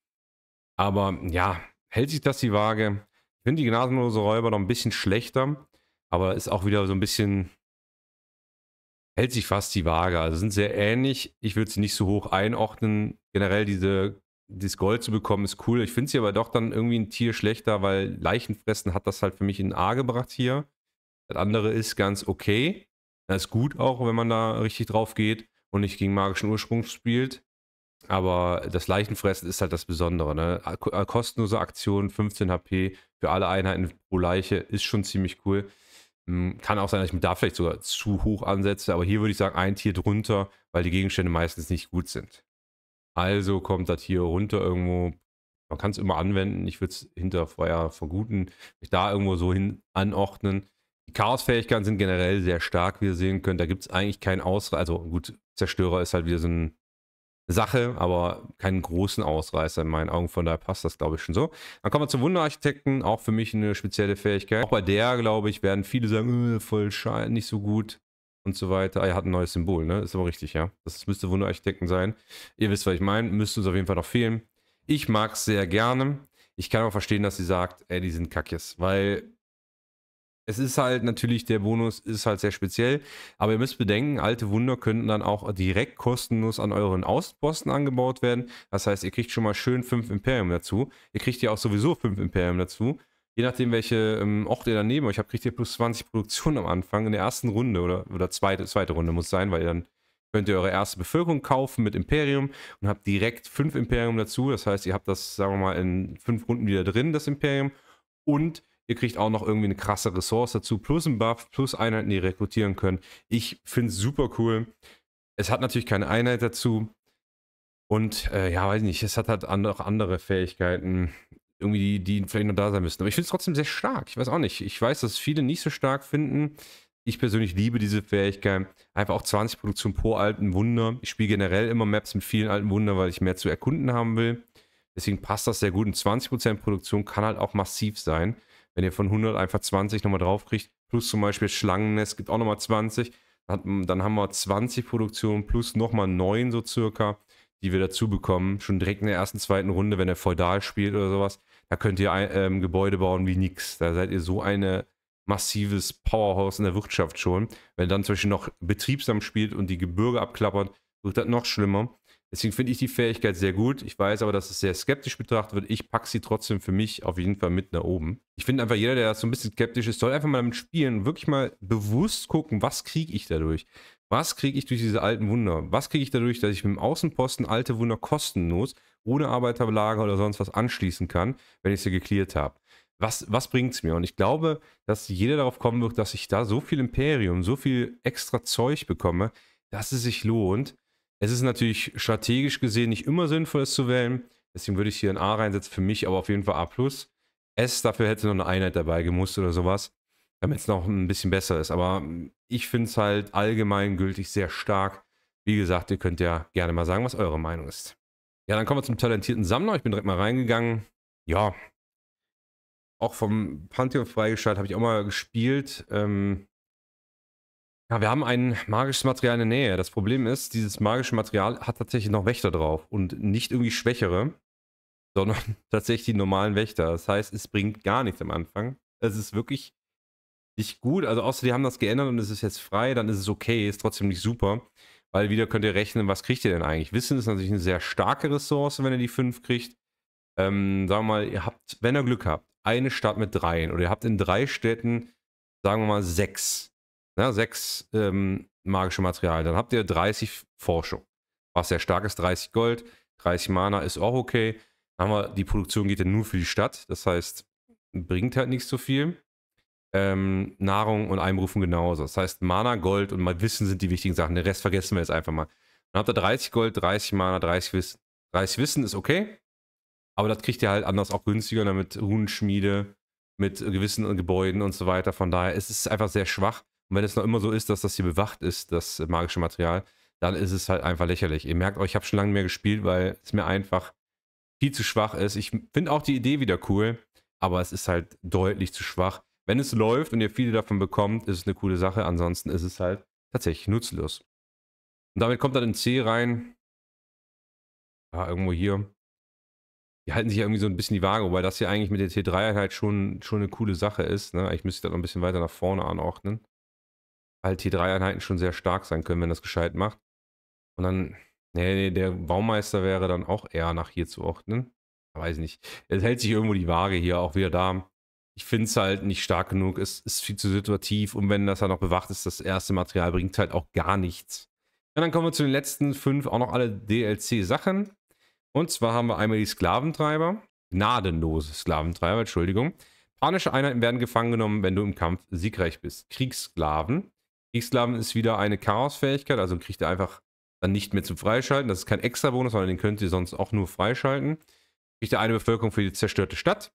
[SPEAKER 1] Aber ja, hält sich das die Waage? Ich finde die gnadenlose Räuber noch ein bisschen schlechter, aber ist auch wieder so ein bisschen, hält sich fast die Waage. Also sind sehr ähnlich. Ich würde sie nicht so hoch einordnen. Generell diese, dieses Gold zu bekommen ist cool. Ich finde sie aber doch dann irgendwie ein Tier schlechter, weil Leichenfressen hat das halt für mich in A gebracht hier. Das andere ist ganz okay. Das ist gut auch, wenn man da richtig drauf geht und nicht gegen magischen Ursprung spielt. Aber das Leichenfressen ist halt das Besondere. Ne? Äh, kostenlose Aktion, 15 HP für alle Einheiten pro Leiche ist schon ziemlich cool. Hm, kann auch sein, dass ich mir da vielleicht sogar zu hoch ansetze, aber hier würde ich sagen, ein Tier drunter, weil die Gegenstände meistens nicht gut sind. Also kommt das hier runter irgendwo. Man kann es immer anwenden. Ich würde es hinter Feuer verguten, mich da irgendwo so hin anordnen. Die Chaosfähigkeiten sind generell sehr stark, wie ihr sehen könnt. Da gibt es eigentlich keinen Ausreißer. Also gut, Zerstörer ist halt wieder so eine Sache, aber keinen großen Ausreißer in meinen Augen. Von daher passt das, glaube ich, schon so. Dann kommen wir zu Wunderarchitekten. Auch für mich eine spezielle Fähigkeit. Auch bei der, glaube ich, werden viele sagen, äh, voll scheiße, nicht so gut und so weiter. Ah, er hat ein neues Symbol, ne? Ist aber richtig, ja. Das müsste Wunderarchitekten sein. Ihr wisst, was ich meine. Müsste uns auf jeden Fall noch fehlen. Ich mag es sehr gerne. Ich kann aber verstehen, dass sie sagt, ey, die sind Kackes. weil es ist halt natürlich, der Bonus ist halt sehr speziell, aber ihr müsst bedenken, alte Wunder könnten dann auch direkt kostenlos an euren Außenposten angebaut werden. Das heißt, ihr kriegt schon mal schön 5 Imperium dazu. Ihr kriegt ja auch sowieso 5 Imperium dazu. Je nachdem, welche ähm, Ort ihr daneben euch habt, kriegt ihr plus 20 Produktion am Anfang in der ersten Runde oder, oder zweite, zweite Runde muss sein, weil dann könnt ihr eure erste Bevölkerung kaufen mit Imperium und habt direkt 5 Imperium dazu. Das heißt, ihr habt das, sagen wir mal, in 5 Runden wieder drin, das Imperium. Und Ihr kriegt auch noch irgendwie eine krasse Ressource dazu, plus einen Buff, plus Einheiten, die ihr rekrutieren könnt. Ich finde es super cool. Es hat natürlich keine Einheit dazu. Und äh, ja, weiß nicht, es hat halt auch andere Fähigkeiten, irgendwie, die, die vielleicht noch da sein müssen. Aber ich finde es trotzdem sehr stark. Ich weiß auch nicht. Ich weiß, dass viele nicht so stark finden. Ich persönlich liebe diese Fähigkeit. Einfach auch 20 Produktion pro alten Wunder. Ich spiele generell immer Maps mit vielen alten Wunder, weil ich mehr zu erkunden haben will. Deswegen passt das sehr gut. Und 20% Produktion kann halt auch massiv sein. Wenn ihr von 100 einfach 20 nochmal draufkriegt, plus zum Beispiel Schlangennest gibt auch nochmal 20, dann haben wir 20 Produktionen plus nochmal 9 so circa, die wir dazu bekommen. Schon direkt in der ersten, zweiten Runde, wenn ihr Feudal spielt oder sowas, da könnt ihr ähm, Gebäude bauen wie nix. Da seid ihr so eine massives Powerhouse in der Wirtschaft schon. Wenn ihr dann zum Beispiel noch betriebsam spielt und die Gebirge abklappert, wird das noch schlimmer. Deswegen finde ich die Fähigkeit sehr gut. Ich weiß aber, dass es sehr skeptisch betrachtet wird. Ich packe sie trotzdem für mich auf jeden Fall mit nach oben. Ich finde einfach, jeder, der so ein bisschen skeptisch ist, soll einfach mal damit spielen. Wirklich mal bewusst gucken, was kriege ich dadurch? Was kriege ich durch diese alten Wunder? Was kriege ich dadurch, dass ich mit dem Außenposten alte Wunder kostenlos, ohne Arbeiterlager oder sonst was anschließen kann, wenn ich sie geklärt habe? was, was bringt es mir? Und ich glaube, dass jeder darauf kommen wird, dass ich da so viel Imperium, so viel extra Zeug bekomme, dass es sich lohnt, es ist natürlich strategisch gesehen nicht immer sinnvoll, es zu wählen. Deswegen würde ich hier ein A reinsetzen, für mich aber auf jeden Fall A+. S, dafür hätte noch eine Einheit dabei gemusst oder sowas, damit es noch ein bisschen besser ist. Aber ich finde es halt allgemeingültig sehr stark. Wie gesagt, ihr könnt ja gerne mal sagen, was eure Meinung ist. Ja, dann kommen wir zum talentierten Sammler. Ich bin direkt mal reingegangen. Ja, auch vom Pantheon freigeschaltet habe ich auch mal gespielt. Ähm, ja, wir haben ein magisches Material in der Nähe. Das Problem ist, dieses magische Material hat tatsächlich noch Wächter drauf und nicht irgendwie schwächere, sondern [LAUGHS] tatsächlich die normalen Wächter. Das heißt, es bringt gar nichts am Anfang. Es ist wirklich nicht gut. Also außer die haben das geändert und es ist jetzt frei, dann ist es okay, ist trotzdem nicht super. Weil wieder könnt ihr rechnen, was kriegt ihr denn eigentlich? Wissen ist natürlich eine sehr starke Ressource, wenn ihr die 5 kriegt. Ähm, sagen wir mal, ihr habt, wenn ihr Glück habt, eine Stadt mit dreien oder ihr habt in drei Städten, sagen wir mal, sechs. Na, ne, sechs ähm, magische Materialien. Dann habt ihr 30 Forschung. Was sehr stark ist, 30 Gold, 30 Mana ist auch okay. Dann haben wir, die Produktion geht ja nur für die Stadt. Das heißt, bringt halt nicht so viel. Ähm, Nahrung und Einrufen genauso. Das heißt, Mana, Gold und mal Wissen sind die wichtigen Sachen. Den Rest vergessen wir jetzt einfach mal. Dann habt ihr 30 Gold, 30 Mana, 30 Wissen. 30 Wissen ist okay. Aber das kriegt ihr halt anders auch günstiger, damit ne, Runenschmiede, mit gewissen Gebäuden und so weiter. Von daher ist es einfach sehr schwach. Und wenn es noch immer so ist, dass das hier bewacht ist, das magische Material, dann ist es halt einfach lächerlich. Ihr merkt, oh, ich habe schon lange mehr gespielt, weil es mir einfach viel zu schwach ist. Ich finde auch die Idee wieder cool, aber es ist halt deutlich zu schwach. Wenn es läuft und ihr viele davon bekommt, ist es eine coole Sache. Ansonsten ist es halt tatsächlich nutzlos. Und damit kommt dann in C rein. Ja, irgendwo hier. Die halten sich ja irgendwie so ein bisschen die Waage, wobei das hier eigentlich mit der T3-Einheit halt schon, schon eine coole Sache ist. Ne? Ich müsste das noch ein bisschen weiter nach vorne anordnen halt T3-Einheiten schon sehr stark sein können, wenn das gescheit macht. Und dann, nee, nee, der Baumeister wäre dann auch eher nach hier zu ordnen. Weiß nicht. Es hält sich irgendwo die Waage hier auch wieder da. Ich finde es halt nicht stark genug, es ist viel zu situativ und wenn das dann noch bewacht ist, das erste Material bringt halt auch gar nichts. Und dann kommen wir zu den letzten fünf, auch noch alle DLC-Sachen. Und zwar haben wir einmal die Sklaventreiber, gnadenlose Sklaventreiber, Entschuldigung. Panische Einheiten werden gefangen genommen, wenn du im Kampf siegreich bist. Kriegssklaven Kriegslaben ist wieder eine Chaosfähigkeit, also kriegt ihr einfach dann nicht mehr zum Freischalten. Das ist kein extra Bonus, sondern den könnt ihr sonst auch nur freischalten. Kriegt ihr eine Bevölkerung für die zerstörte Stadt.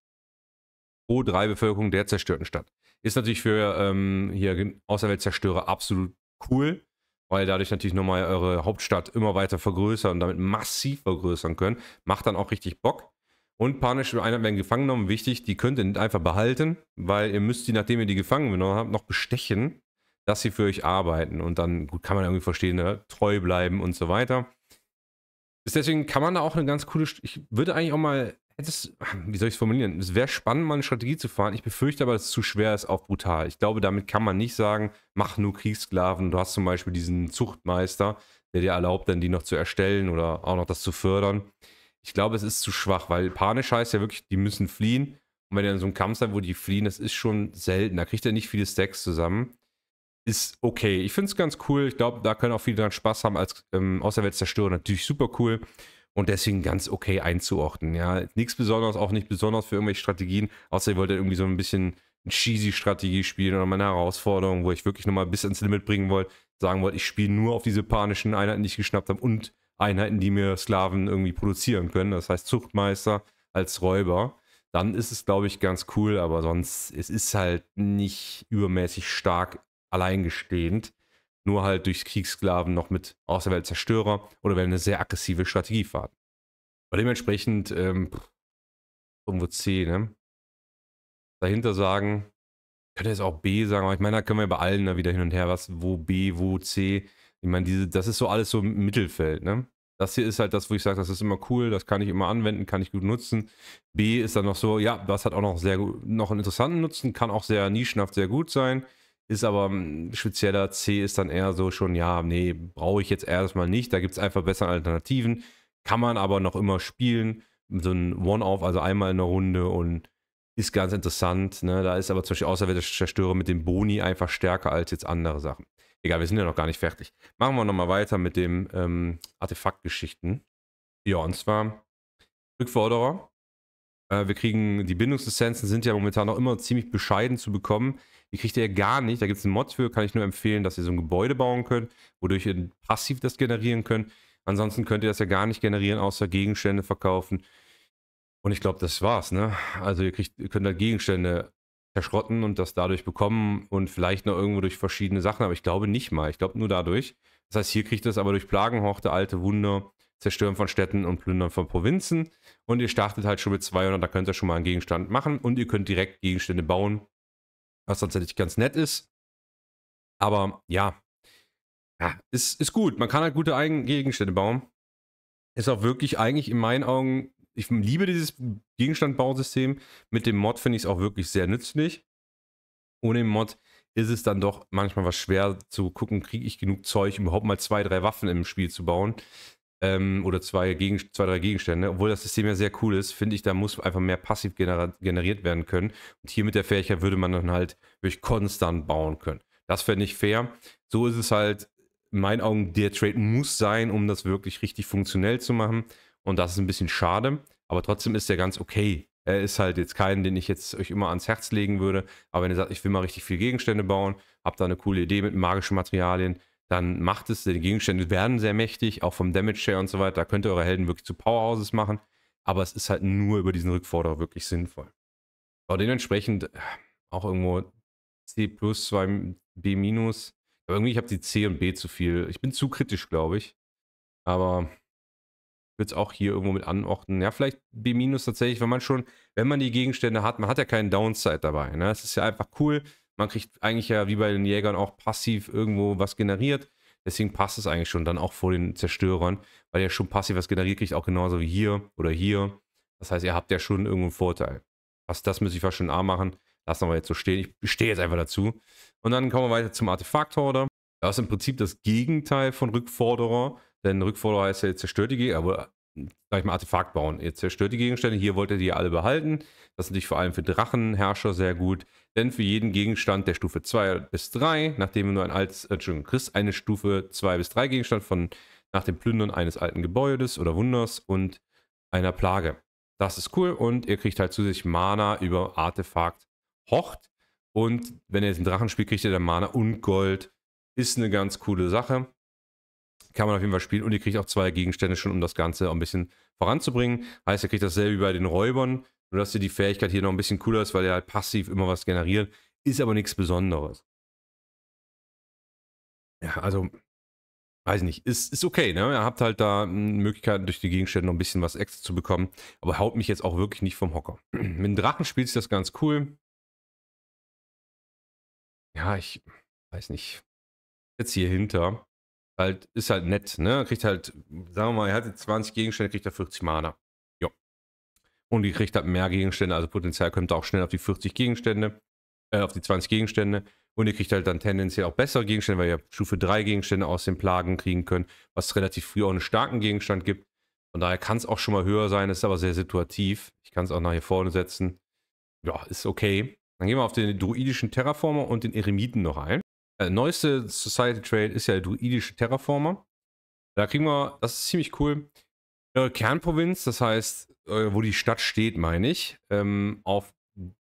[SPEAKER 1] Pro drei Bevölkerung der zerstörten Stadt. Ist natürlich für ähm, hier Außerweltzerstörer absolut cool, weil ihr dadurch natürlich nochmal eure Hauptstadt immer weiter vergrößern und damit massiv vergrößern können. Macht dann auch richtig Bock. Und panische Einheiten werden gefangen genommen. Wichtig, die könnt ihr nicht einfach behalten, weil ihr müsst die, nachdem ihr die gefangen genommen habt, noch bestechen dass sie für euch arbeiten. Und dann gut, kann man irgendwie verstehen, ne? treu bleiben und so weiter. deswegen kann man da auch eine ganz coole. Ich würde eigentlich auch mal. Hättest, wie soll ich es formulieren? Es wäre spannend, mal eine Strategie zu fahren. Ich befürchte aber, dass es zu schwer ist, auch brutal. Ich glaube, damit kann man nicht sagen, mach nur Kriegssklaven. Du hast zum Beispiel diesen Zuchtmeister, der dir erlaubt, dann die noch zu erstellen oder auch noch das zu fördern. Ich glaube, es ist zu schwach, weil Panisch heißt ja wirklich, die müssen fliehen. Und wenn ihr in so einem Kampf seid, wo die fliehen, das ist schon selten. Da kriegt ihr nicht viele Stacks zusammen ist okay. Ich finde es ganz cool. Ich glaube, da können auch viele dran Spaß haben als ähm, Außerweltzerstörer. Natürlich super cool und deswegen ganz okay einzuordnen. Ja, nichts Besonderes, auch nicht besonders für irgendwelche Strategien, außer ihr wollt ja irgendwie so ein bisschen eine cheesy Strategie spielen oder meine Herausforderung, wo ich wirklich nochmal bis ins Limit bringen wollte, sagen wollte, ich spiele nur auf diese panischen Einheiten, die ich geschnappt habe und Einheiten, die mir Sklaven irgendwie produzieren können. Das heißt Zuchtmeister als Räuber dann ist es, glaube ich, ganz cool, aber sonst, es ist halt nicht übermäßig stark alleingestehend, nur halt durch Kriegssklaven noch mit Außerweltzerstörer oder wenn eine sehr aggressive Strategie fahren. Und dementsprechend ähm, irgendwo C, ne? Dahinter sagen, könnte jetzt auch B sagen, aber ich meine, da können wir bei allen da wieder hin und her, was, wo B, wo C. Ich meine, diese, das ist so alles so im Mittelfeld, ne? Das hier ist halt das, wo ich sage, das ist immer cool, das kann ich immer anwenden, kann ich gut nutzen. B ist dann noch so, ja, das hat auch noch sehr noch einen interessanten Nutzen, kann auch sehr nischenhaft sehr gut sein. Ist aber hm, spezieller C ist dann eher so schon, ja, nee, brauche ich jetzt erstmal nicht. Da gibt es einfach bessere Alternativen. Kann man aber noch immer spielen. So ein One-Off, also einmal in der Runde und ist ganz interessant. Ne? Da ist aber zum Beispiel Außerwelt Zerstörer mit dem Boni einfach stärker als jetzt andere Sachen. Egal, wir sind ja noch gar nicht fertig. Machen wir nochmal weiter mit dem ähm, Artefaktgeschichten. Ja, und zwar Rückforderer. Äh, wir kriegen die Bindungslizenzen, sind ja momentan noch immer ziemlich bescheiden zu bekommen. Die kriegt ihr ja gar nicht. Da gibt es einen Mod für, kann ich nur empfehlen, dass ihr so ein Gebäude bauen könnt, wodurch ihr passiv das generieren könnt. Ansonsten könnt ihr das ja gar nicht generieren, außer Gegenstände verkaufen. Und ich glaube, das war's, ne? Also ihr, kriegt, ihr könnt da halt Gegenstände verschrotten und das dadurch bekommen und vielleicht noch irgendwo durch verschiedene Sachen, aber ich glaube nicht mal. Ich glaube nur dadurch. Das heißt, hier kriegt ihr es aber durch Plagenhorte, alte Wunder, Zerstören von Städten und Plündern von Provinzen. Und ihr startet halt schon mit 200, da könnt ihr schon mal einen Gegenstand machen und ihr könnt direkt Gegenstände bauen, was tatsächlich ganz nett ist. Aber ja, ja ist, ist gut. Man kann halt gute Eigen Gegenstände bauen. Ist auch wirklich eigentlich in meinen Augen, ich liebe dieses Gegenstandbausystem. Mit dem Mod finde ich es auch wirklich sehr nützlich. Ohne den Mod ist es dann doch manchmal was schwer zu gucken, kriege ich genug Zeug, um überhaupt mal zwei, drei Waffen im Spiel zu bauen ähm, oder zwei, Gegen zwei, drei Gegenstände. Obwohl das System ja sehr cool ist, finde ich, da muss einfach mehr passiv generiert werden können. Und hier mit der Fähigkeit würde man dann halt wirklich konstant bauen können. Das wäre nicht fair. So ist es halt in meinen Augen, der Trade muss sein, um das wirklich richtig funktionell zu machen. Und das ist ein bisschen schade, aber trotzdem ist der ganz okay. Er ist halt jetzt kein, den ich jetzt euch immer ans Herz legen würde. Aber wenn ihr sagt, ich will mal richtig viel Gegenstände bauen, habt da eine coole Idee mit magischen Materialien, dann macht es, die Gegenstände werden sehr mächtig, auch vom Damage Share und so weiter. Da könnt ihr eure Helden wirklich zu Powerhouses machen, aber es ist halt nur über diesen Rückforderer wirklich sinnvoll. Aber dementsprechend äh, auch irgendwo C plus, 2 B minus. Aber irgendwie, ich habe die C und B zu viel. Ich bin zu kritisch, glaube ich. Aber ich würde es auch hier irgendwo mit anordnen. Ja, vielleicht B minus tatsächlich, wenn man schon, wenn man die Gegenstände hat, man hat ja keinen Downside dabei. Ne? Es ist ja einfach cool. Man kriegt eigentlich ja wie bei den Jägern auch passiv irgendwo was generiert. Deswegen passt es eigentlich schon dann auch vor den Zerstörern, weil ihr schon passiv was generiert kriegt, auch genauso wie hier oder hier. Das heißt, ihr habt ja schon irgendwo einen Vorteil. Was, also das müsste ich fast schon A machen. Lassen wir jetzt so stehen. Ich stehe jetzt einfach dazu. Und dann kommen wir weiter zum Artefakt-Horder. Das ist im Prinzip das Gegenteil von Rückforderer. Denn Rückforderer heißt ja, ihr zerstört die Gegenstände, aber hm, sag ich mal Artefakt bauen. Ihr zerstört die Gegenstände, hier wollt ihr die alle behalten. Das ist natürlich vor allem für Drachenherrscher sehr gut. Denn für jeden Gegenstand der Stufe 2 bis 3, nachdem du ein altes, äh, Entschuldigung, kriegst eine Stufe 2 bis 3 Gegenstand von nach dem Plündern eines alten Gebäudes oder Wunders und einer Plage. Das ist cool und ihr kriegt halt zusätzlich Mana über Artefakt Hocht. Und wenn ihr jetzt ein Drachenspiel kriegt, ihr dann Mana und Gold. Ist eine ganz coole Sache. Kann man auf jeden Fall spielen und ihr kriegt auch zwei Gegenstände schon, um das Ganze ein bisschen voranzubringen. Heißt, ihr kriegt dasselbe wie bei den Räubern. Nur dass dir die Fähigkeit hier noch ein bisschen cooler ist, weil er halt passiv immer was generiert. Ist aber nichts Besonderes. Ja, also, weiß nicht. Ist, ist okay, ne? Ihr habt halt da hm, Möglichkeiten, durch die Gegenstände noch ein bisschen was extra zu bekommen. Aber haut mich jetzt auch wirklich nicht vom Hocker. [CLEARS THROAT] Mit dem Drachen spielt sich das ganz cool. Ja, ich weiß nicht. Jetzt hier hinter. Halt, ist halt nett, ne? Kriegt halt, sagen wir mal, er hat jetzt 20 Gegenstände, kriegt er 40 Mana. Und ihr kriegt halt mehr Gegenstände, also potenziell kommt ihr auch schnell auf die 40 Gegenstände, äh, auf die 20 Gegenstände. Und ihr kriegt halt dann tendenziell auch bessere Gegenstände, weil ihr Stufe 3 Gegenstände aus den Plagen kriegen könnt, was relativ früh auch einen starken Gegenstand gibt. Von daher kann es auch schon mal höher sein, ist aber sehr situativ. Ich kann es auch nach hier vorne setzen. Ja, ist okay. Dann gehen wir auf den druidischen Terraformer und den Eremiten noch ein. Der äh, neueste Society Trade ist ja der druidische Terraformer. Da kriegen wir, das ist ziemlich cool, äh, Kernprovinz, das heißt, äh, wo die Stadt steht, meine ich. Ähm, auf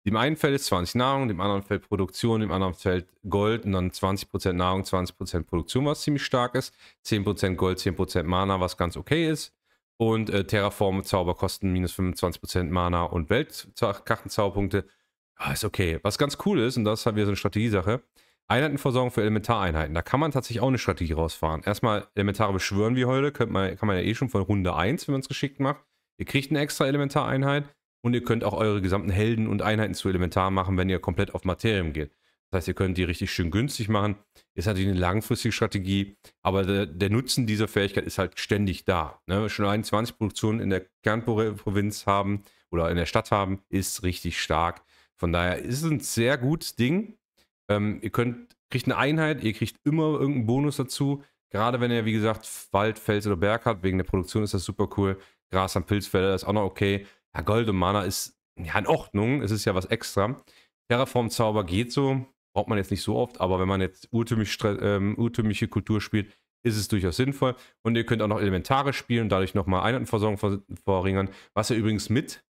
[SPEAKER 1] dem einen Feld ist 20 Nahrung, dem anderen Feld Produktion, dem anderen Feld Gold und dann 20% Nahrung, 20% Produktion, was ziemlich stark ist. 10% Gold, 10% Mana, was ganz okay ist. Und äh, Terraform, Zauber kosten minus 25% Mana und Weltkartenzauberpunkte. Ja, ist okay. Was ganz cool ist, und das ist halt wieder so eine Strategiesache, Einheitenversorgung für Elementareinheiten. Da kann man tatsächlich auch eine Strategie rausfahren. Erstmal Elementare beschwören wie heute, man, kann man ja eh schon von Runde 1, wenn man es geschickt macht. Ihr kriegt eine extra Elementareinheit und ihr könnt auch eure gesamten Helden und Einheiten zu Elementar machen, wenn ihr komplett auf Materium geht. Das heißt, ihr könnt die richtig schön günstig machen. Ist natürlich eine langfristige Strategie, aber der, der Nutzen dieser Fähigkeit ist halt ständig da. Ne? Schon 21 Produktionen in der Kernprovinz haben oder in der Stadt haben, ist richtig stark. Von daher ist es ein sehr gutes Ding. Ähm, ihr könnt, kriegt eine Einheit, ihr kriegt immer irgendeinen Bonus dazu. Gerade wenn ihr, wie gesagt, Wald, Fels oder Berg habt, wegen der Produktion ist das super cool. Gras am Pilzfelder ist auch noch okay. Ja, Gold und Mana ist ja in Ordnung. Es ist ja was extra. Terraform-Zauber geht so. Braucht man jetzt nicht so oft, aber wenn man jetzt urtümlich, ähm, urtümliche Kultur spielt, ist es durchaus sinnvoll. Und ihr könnt auch noch Elementare spielen und dadurch nochmal Einheitenversorgung verringern. Was ihr übrigens mit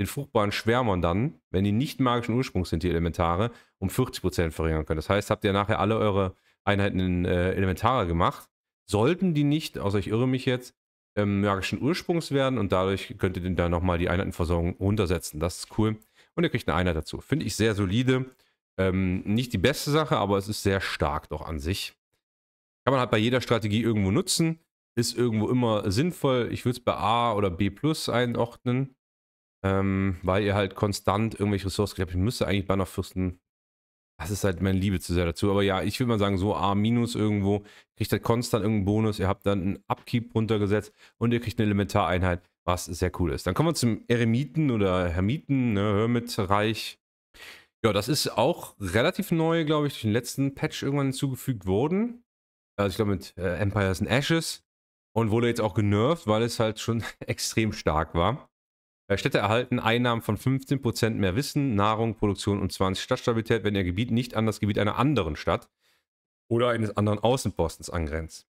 [SPEAKER 1] den fruchtbaren Schwärmern dann, wenn die nicht magischen Ursprungs sind, die Elementare, um 40% verringern könnt. Das heißt, habt ihr nachher alle eure Einheiten in äh, Elementare gemacht. Sollten die nicht, außer ich irre mich jetzt, ähm, magischen Ursprungs werden und dadurch könnt ihr dann nochmal die Einheitenversorgung runtersetzen. Das ist cool. Und ihr kriegt eine Einheit dazu. Finde ich sehr solide. Ähm, nicht die beste Sache, aber es ist sehr stark doch an sich. Kann man halt bei jeder Strategie irgendwo nutzen. Ist irgendwo immer sinnvoll. Ich würde es bei A oder B plus einordnen. Ähm, weil ihr halt konstant irgendwelche Ressourcen habt. Ich müsste eigentlich Bannerfürsten das ist halt meine Liebe zu sehr dazu. Aber ja, ich würde mal sagen, so A- irgendwo, kriegt ihr halt konstant irgendeinen Bonus. Ihr habt dann einen Upkeep runtergesetzt und ihr kriegt eine Elementareinheit, was sehr cool ist. Dann kommen wir zum Eremiten oder Hermiten, ne, Hermitreich. Ja, das ist auch relativ neu, glaube ich, durch den letzten Patch irgendwann hinzugefügt worden. Also ich glaube mit äh, Empires and Ashes. Und wurde jetzt auch genervt, weil es halt schon [LAUGHS] extrem stark war. Äh, Städte erhalten Einnahmen von 15% mehr Wissen, Nahrung, Produktion und 20 Stadtstabilität, wenn ihr Gebiet nicht an das Gebiet einer anderen Stadt oder eines anderen Außenpostens angrenzt.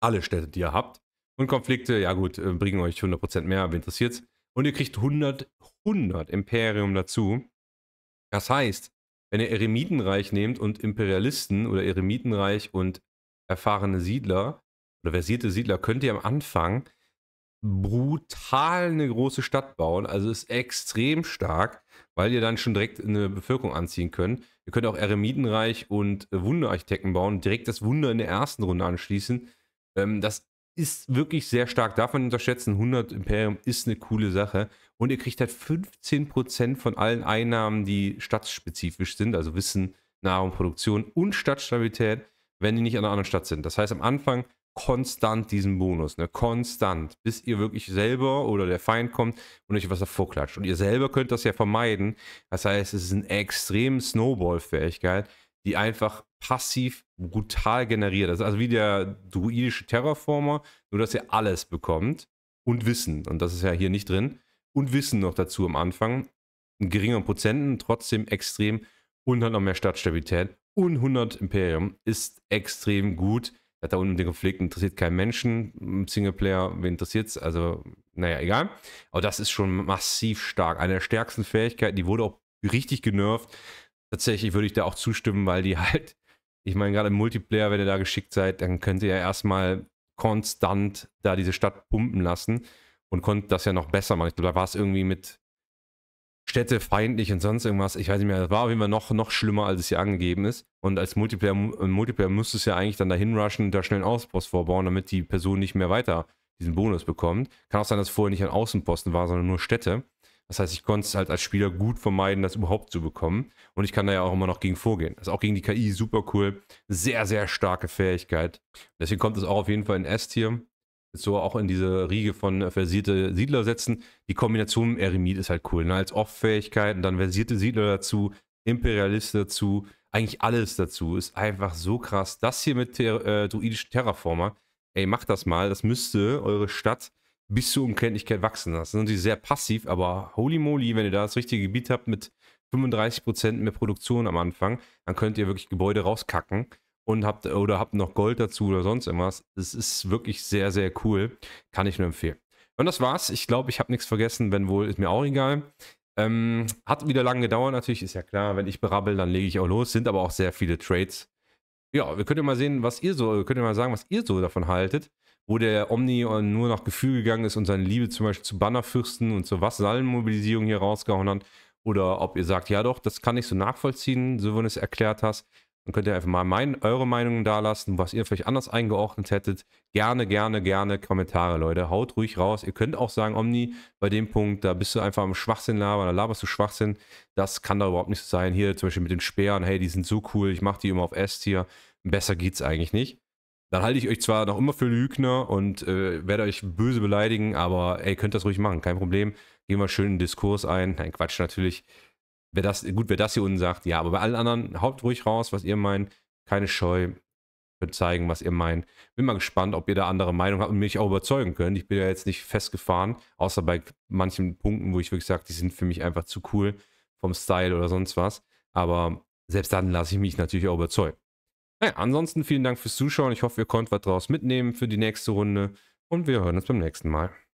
[SPEAKER 1] Alle Städte, die ihr habt. Und Konflikte, ja gut, äh, bringen euch 100% mehr, aber interessiert's. Und ihr kriegt 100, 100 Imperium dazu. Das heißt, wenn ihr Eremitenreich nehmt und Imperialisten oder Eremitenreich und erfahrene Siedler oder versierte Siedler, könnt ihr am Anfang brutal eine große Stadt bauen. Also ist extrem stark, weil ihr dann schon direkt eine Bevölkerung anziehen könnt. Ihr könnt auch Eremitenreich und äh, Wunderarchitekten bauen, direkt das Wunder in der ersten Runde anschließen. Ähm, das ist wirklich sehr stark. Darf man unterschätzen, 100 Imperium ist eine coole Sache. Und ihr kriegt halt 15% von allen Einnahmen, die stadtspezifisch sind, also Wissen, Nahrung, Produktion und Stadtstabilität, wenn die nicht an einer anderen Stadt sind. Das heißt, am Anfang konstant diesen Bonus, ne? Konstant, bis ihr wirklich selber oder der Feind kommt und euch was davor klatscht. Und ihr selber könnt das ja vermeiden. Das heißt, es ist eine extreme Snowball-Fähigkeit, die einfach passiv brutal generiert. Das ist also wie der druidische Terraformer, nur dass ihr alles bekommt und Wissen. Und das ist ja hier nicht drin. Und Wissen noch dazu am Anfang. In geringeren Prozenten, trotzdem extrem. Und hat noch mehr Stadtstabilität. Und 100 Imperium ist extrem gut er da unten den Konflikt, interessiert keinen Menschen. Singleplayer, wen interessiert es? Also, naja, egal. Aber das ist schon massiv stark. Eine der stärksten Fähigkeiten, die wurde auch richtig genervt. Tatsächlich würde ich da auch zustimmen, weil die halt, ich meine, gerade im Multiplayer, wenn ihr da geschickt seid, dann könnt ihr ja erstmal konstant da diese Stadt pumpen lassen und konnte das ja noch besser machen. Ich glaube, da war es irgendwie mit städtefeindlich und sonst irgendwas. Ich weiß nicht mehr, das war auf jeden Fall noch, noch schlimmer, als es hier angegeben ist. Und als Multiplayer, äh, Multiplayer müsste es ja eigentlich dann dahin rushen und da schnell einen Außenpost vorbauen, damit die Person nicht mehr weiter diesen Bonus bekommt. Kann auch sein, dass vorher nicht ein Außenposten war, sondern nur Städte. Das heißt, ich konnte es halt als Spieler gut vermeiden, das überhaupt zu bekommen. Und ich kann da ja auch immer noch gegen vorgehen. Das ist auch gegen die KI super cool. Sehr, sehr starke Fähigkeit. Deswegen kommt es auch auf jeden Fall in S-Tier so auch in diese Riege von äh, versierte Siedler setzen. Die Kombination mit Eremit ist halt cool. Ne? Als off fähigkeiten dann versierte Siedler dazu, Imperialist dazu, eigentlich alles dazu. Ist einfach so krass. Das hier mit ter äh, druidischen Terraformer, ey, macht das mal. Das müsste eure Stadt bis zur Unkenntlichkeit wachsen lassen. Sind sie sehr passiv, aber holy moly, wenn ihr da das richtige Gebiet habt mit 35% mehr Produktion am Anfang, dann könnt ihr wirklich Gebäude rauskacken und habt oder habt noch Gold dazu oder sonst irgendwas. Es ist wirklich sehr, sehr cool. Kann ich nur empfehlen. Und das war's. Ich glaube, ich habe nichts vergessen. Wenn wohl, ist mir auch egal. Ähm, hat wieder lange gedauert, natürlich, ist ja klar. Wenn ich berabbel, dann lege ich auch los. Sind aber auch sehr viele Trades. Ja, wir können ja mal sehen, was ihr so, könnt ihr mal sagen, was ihr so davon haltet. Wo der Omni nur nach Gefühl gegangen ist und seine Liebe zum Beispiel zu Bannerfürsten und zur Vasallenmobilisierung hier rausgehauen hat. Oder ob ihr sagt, ja doch, das kann ich so nachvollziehen, so wie du es erklärt hast. Dann könnt ihr einfach mal mein, eure Meinungen dalassen, was ihr vielleicht anders eingeordnet hättet. Gerne, gerne, gerne Kommentare, Leute. Haut ruhig raus. Ihr könnt auch sagen, Omni, bei dem Punkt, da bist du einfach am Schwachsinn labern, da laberst du Schwachsinn. Das kann da überhaupt nicht so sein. Hier zum Beispiel mit den Speeren, hey, die sind so cool, ich mache die immer auf S-Tier. Besser geht's eigentlich nicht. Dann halte ich euch zwar noch immer für Lügner und äh, werde euch böse beleidigen, aber ey, könnt das ruhig machen, kein Problem. Gehen wir schön in den Diskurs ein. Nein, Quatsch natürlich wer das, gut, wer das hier unten sagt, ja, aber bei allen anderen, haut ruhig raus, was ihr meint. Keine Scheu Wird zeigen, was ihr meint. Bin mal gespannt, ob ihr da andere Meinung habt und mich auch überzeugen könnt. Ich bin ja jetzt nicht festgefahren, außer bei manchen Punkten, wo ich wirklich sage, die sind für mich einfach zu cool vom Style oder sonst was. Aber selbst dann lasse ich mich natürlich auch überzeugen. Naja, ansonsten vielen Dank fürs Zuschauen. Ich hoffe, ihr konntet was draus mitnehmen für die nächste Runde. Und wir hören uns beim nächsten Mal.